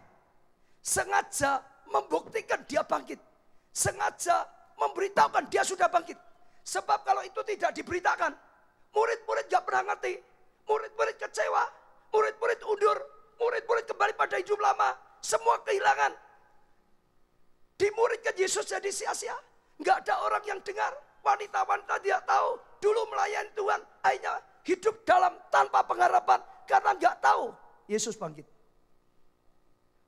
Sengaja membuktikan dia bangkit. Sengaja memberitahukan dia sudah bangkit. Sebab kalau itu tidak diberitakan, murid-murid gak pernah ngerti. Murid-murid kecewa, murid-murid undur, Murid-murid kembali pada hidup lama. Semua kehilangan. Di Dimuridkan Yesus jadi sia-sia. Nggak ada orang yang dengar. Wanita-wanita dia tahu. Dulu melayani Tuhan. Akhirnya hidup dalam tanpa pengharapan. Karena nggak tahu. Yesus bangkit.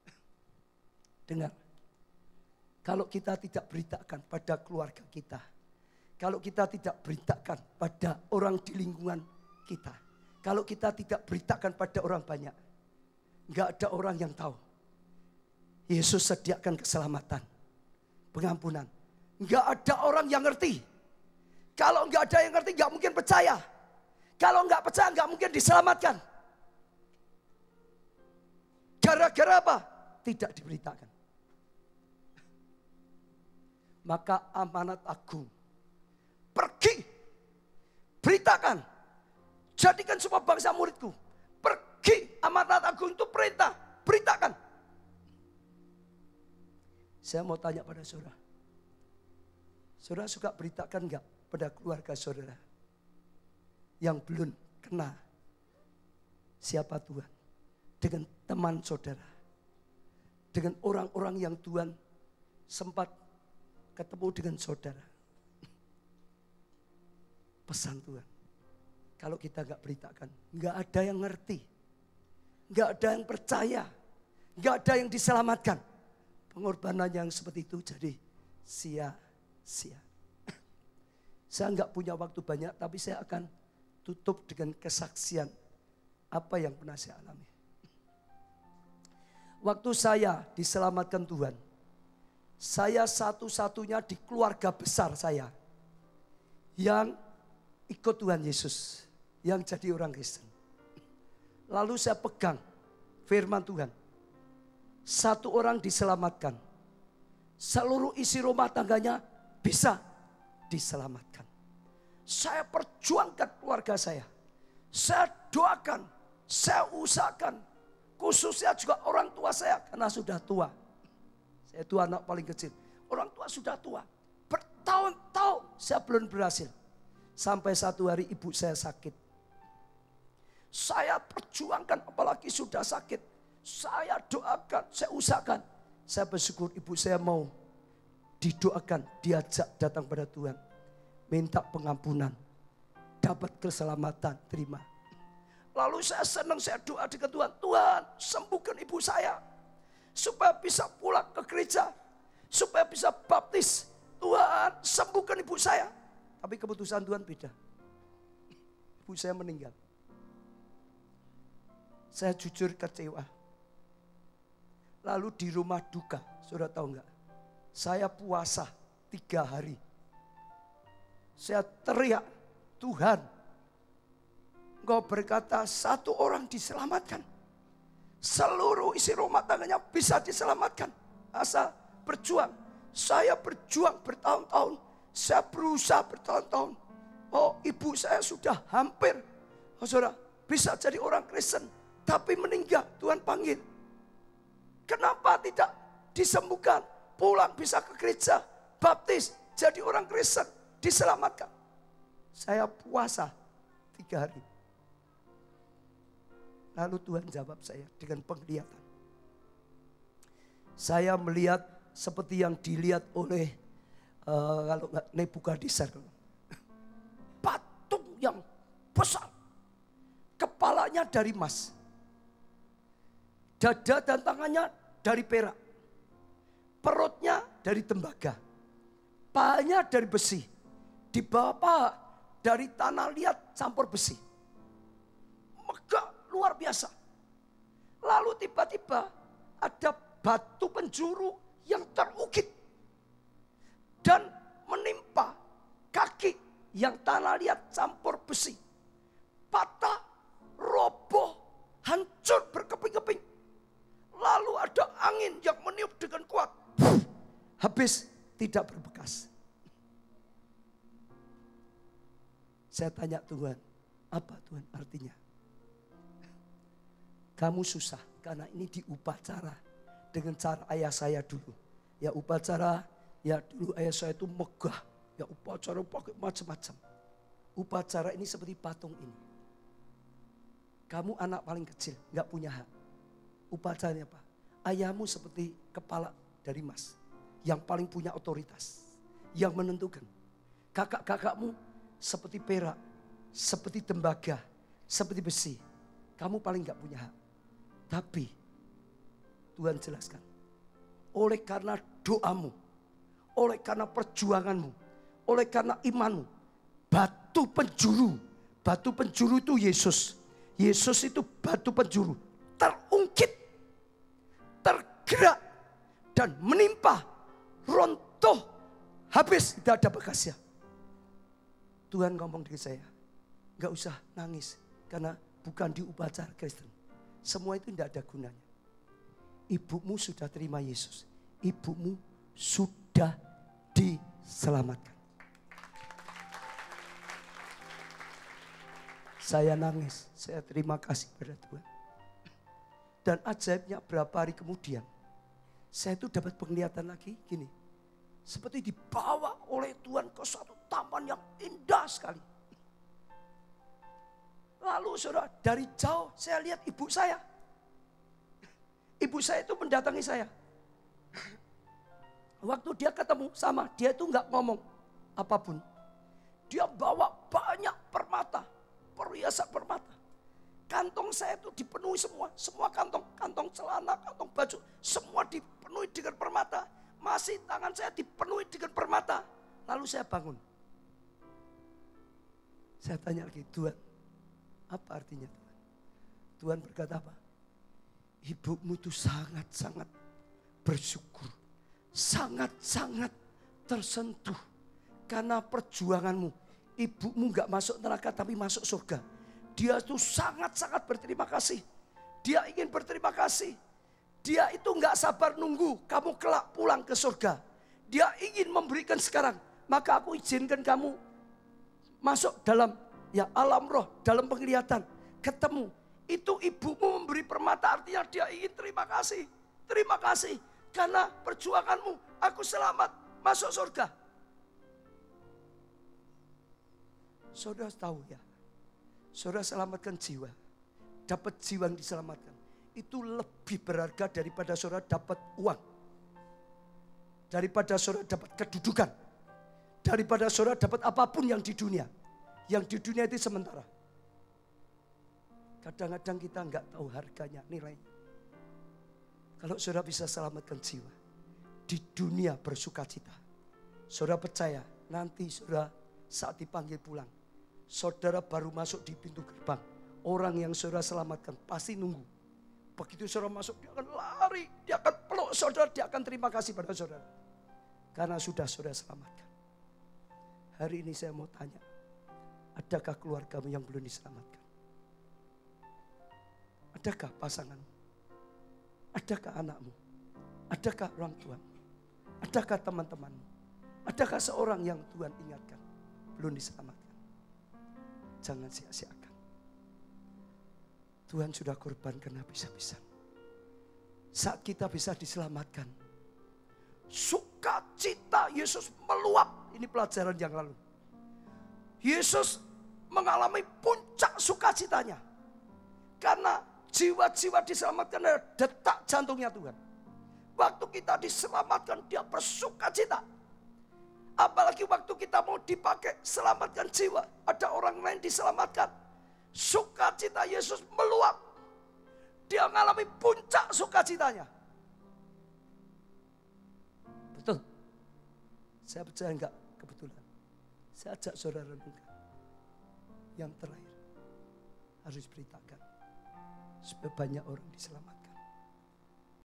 [laughs] Dengar. Kalau kita tidak beritakan pada keluarga kita. Kalau kita tidak beritakan pada orang di lingkungan kita. Kalau kita tidak beritakan pada orang banyak. Nggak ada orang yang tahu. Yesus sediakan keselamatan, pengampunan. Nggak ada orang yang ngerti. Kalau nggak ada yang ngerti, nggak mungkin percaya. Kalau nggak percaya, nggak mungkin diselamatkan. Gara-gara apa? Tidak diberitakan. Maka amanat agung. Pergi. Beritakan. Jadikan semua bangsa muridku Amanat agung itu perintah, beritakan. Saya mau tanya pada saudara. Saudara suka beritakan enggak pada keluarga saudara? Yang belum kena siapa Tuhan. Dengan teman saudara. Dengan orang-orang yang Tuhan sempat ketemu dengan saudara. Pesan Tuhan. Kalau kita nggak beritakan, nggak ada yang ngerti. Nggak ada yang percaya. Nggak ada yang diselamatkan. Pengorbanan yang seperti itu jadi sia-sia. Saya nggak punya waktu banyak, tapi saya akan tutup dengan kesaksian apa yang pernah saya alami. Waktu saya diselamatkan Tuhan, saya satu-satunya di keluarga besar saya yang ikut Tuhan Yesus, yang jadi orang Kristen. Lalu saya pegang firman Tuhan. Satu orang diselamatkan. Seluruh isi rumah tangganya bisa diselamatkan. Saya perjuangkan keluarga saya. Saya doakan, saya usahakan. Khususnya juga orang tua saya karena sudah tua. Saya itu anak paling kecil. Orang tua sudah tua. Bertahun-tahun saya belum berhasil. Sampai satu hari ibu saya sakit saya perjuangkan apalagi sudah sakit. Saya doakan, saya usahakan. Saya bersyukur ibu saya mau didoakan, diajak datang pada Tuhan. Minta pengampunan, dapat keselamatan, terima. Lalu saya senang, saya doa dengan Tuhan. Tuhan, sembuhkan ibu saya. Supaya bisa pulang ke gereja. Supaya bisa baptis. Tuhan, sembuhkan ibu saya. Tapi keputusan Tuhan beda. Ibu saya meninggal. Saya jujur kecewa. Lalu di rumah duka, sudah tahu enggak? Saya puasa tiga hari. Saya teriak, Tuhan, engkau berkata satu orang diselamatkan. Seluruh isi rumah tangganya bisa diselamatkan. Asal berjuang. Saya berjuang bertahun-tahun. Saya berusaha bertahun-tahun. Oh ibu saya sudah hampir. Oh saudara, bisa jadi orang Kristen tapi meninggal. Tuhan panggil. Kenapa tidak disembuhkan? Pulang bisa ke gereja, baptis, jadi orang Kristen, diselamatkan. Saya puasa tiga hari. Lalu Tuhan jawab saya dengan penglihatan. Saya melihat seperti yang dilihat oleh uh, kalau nggak Nebukadnezar, patung yang besar, kepalanya dari emas Dada dan tangannya dari perak. Perutnya dari tembaga. Pahanya dari besi. Di bawah paha dari tanah liat campur besi. Megah luar biasa. Lalu tiba-tiba ada batu penjuru yang terukit. Dan menimpa kaki yang tanah liat campur besi. Patah, roboh, hancur berkeping-keping ada angin yang meniup dengan kuat. Habis tidak berbekas. Saya tanya Tuhan, apa Tuhan artinya? Kamu susah karena ini diupacara dengan cara ayah saya dulu. Ya upacara, ya dulu ayah saya itu megah. Ya upacara pakai macam-macam. Upacara ini seperti patung ini. Kamu anak paling kecil, nggak punya hak. Upacaranya apa? ayahmu seperti kepala dari mas. Yang paling punya otoritas. Yang menentukan. Kakak-kakakmu seperti perak. Seperti tembaga. Seperti besi. Kamu paling nggak punya hak. Tapi Tuhan jelaskan. Oleh karena doamu. Oleh karena perjuanganmu. Oleh karena imanmu. Batu penjuru. Batu penjuru itu Yesus. Yesus itu batu penjuru bergerak dan menimpa, runtuh, habis, tidak ada bekasnya. Tuhan ngomong dengan saya, nggak usah nangis karena bukan diubah cara Kristen. Semua itu tidak ada gunanya. Ibumu sudah terima Yesus. Ibumu sudah diselamatkan. Saya nangis, saya terima kasih pada Tuhan. Dan ajaibnya berapa hari kemudian, saya itu dapat penglihatan lagi gini. Seperti dibawa oleh Tuhan ke suatu taman yang indah sekali. Lalu saudara, dari jauh saya lihat ibu saya. Ibu saya itu mendatangi saya. Waktu dia ketemu sama, dia itu nggak ngomong apapun. Dia bawa banyak permata, perhiasan permata. Kantong saya itu dipenuhi semua, semua kantong, kantong celana, kantong baju, semua dipenuhi dengan permata. Masih tangan saya dipenuhi dengan permata. Lalu saya bangun. Saya tanya lagi, Tuhan, apa artinya Tuhan? Tuhan berkata apa? Ibumu itu sangat-sangat bersyukur. Sangat-sangat tersentuh. Karena perjuanganmu. Ibumu gak masuk neraka tapi masuk surga dia itu sangat-sangat berterima kasih. Dia ingin berterima kasih. Dia itu nggak sabar nunggu kamu kelak pulang ke surga. Dia ingin memberikan sekarang. Maka aku izinkan kamu masuk dalam ya alam roh, dalam penglihatan. Ketemu. Itu ibumu memberi permata artinya dia ingin terima kasih. Terima kasih karena perjuanganmu aku selamat masuk surga. Saudara tahu ya, Saudara selamatkan jiwa. Dapat jiwa yang diselamatkan. Itu lebih berharga daripada saudara dapat uang. Daripada saudara dapat kedudukan. Daripada saudara dapat apapun yang di dunia. Yang di dunia itu sementara. Kadang-kadang kita nggak tahu harganya, nilai. Kalau saudara bisa selamatkan jiwa. Di dunia bersuka cita. Saudara percaya nanti saudara saat dipanggil pulang Saudara baru masuk di pintu gerbang. Orang yang saudara selamatkan pasti nunggu. Begitu saudara masuk, dia akan lari. Dia akan peluk saudara, dia akan terima kasih pada saudara. Karena sudah saudara selamatkan. Hari ini saya mau tanya, adakah keluargamu yang belum diselamatkan? Adakah pasanganmu? Adakah anakmu? Adakah orang tuamu? Adakah teman-temanmu? Adakah seorang yang Tuhan ingatkan? Belum diselamatkan jangan sia-siakan. Tuhan sudah korban karena bisa-bisa. Saat kita bisa diselamatkan. Sukacita Yesus meluap. Ini pelajaran yang lalu. Yesus mengalami puncak sukacitanya. Karena jiwa-jiwa diselamatkan dari detak jantungnya Tuhan. Waktu kita diselamatkan dia bersukacita Apalagi waktu kita mau dipakai selamatkan jiwa. Ada orang lain diselamatkan. Sukacita Yesus meluap. Dia mengalami puncak sukacitanya. Betul. Saya percaya enggak kebetulan. Saya ajak saudara renungkan. Yang terakhir harus beritakan supaya banyak orang diselamatkan.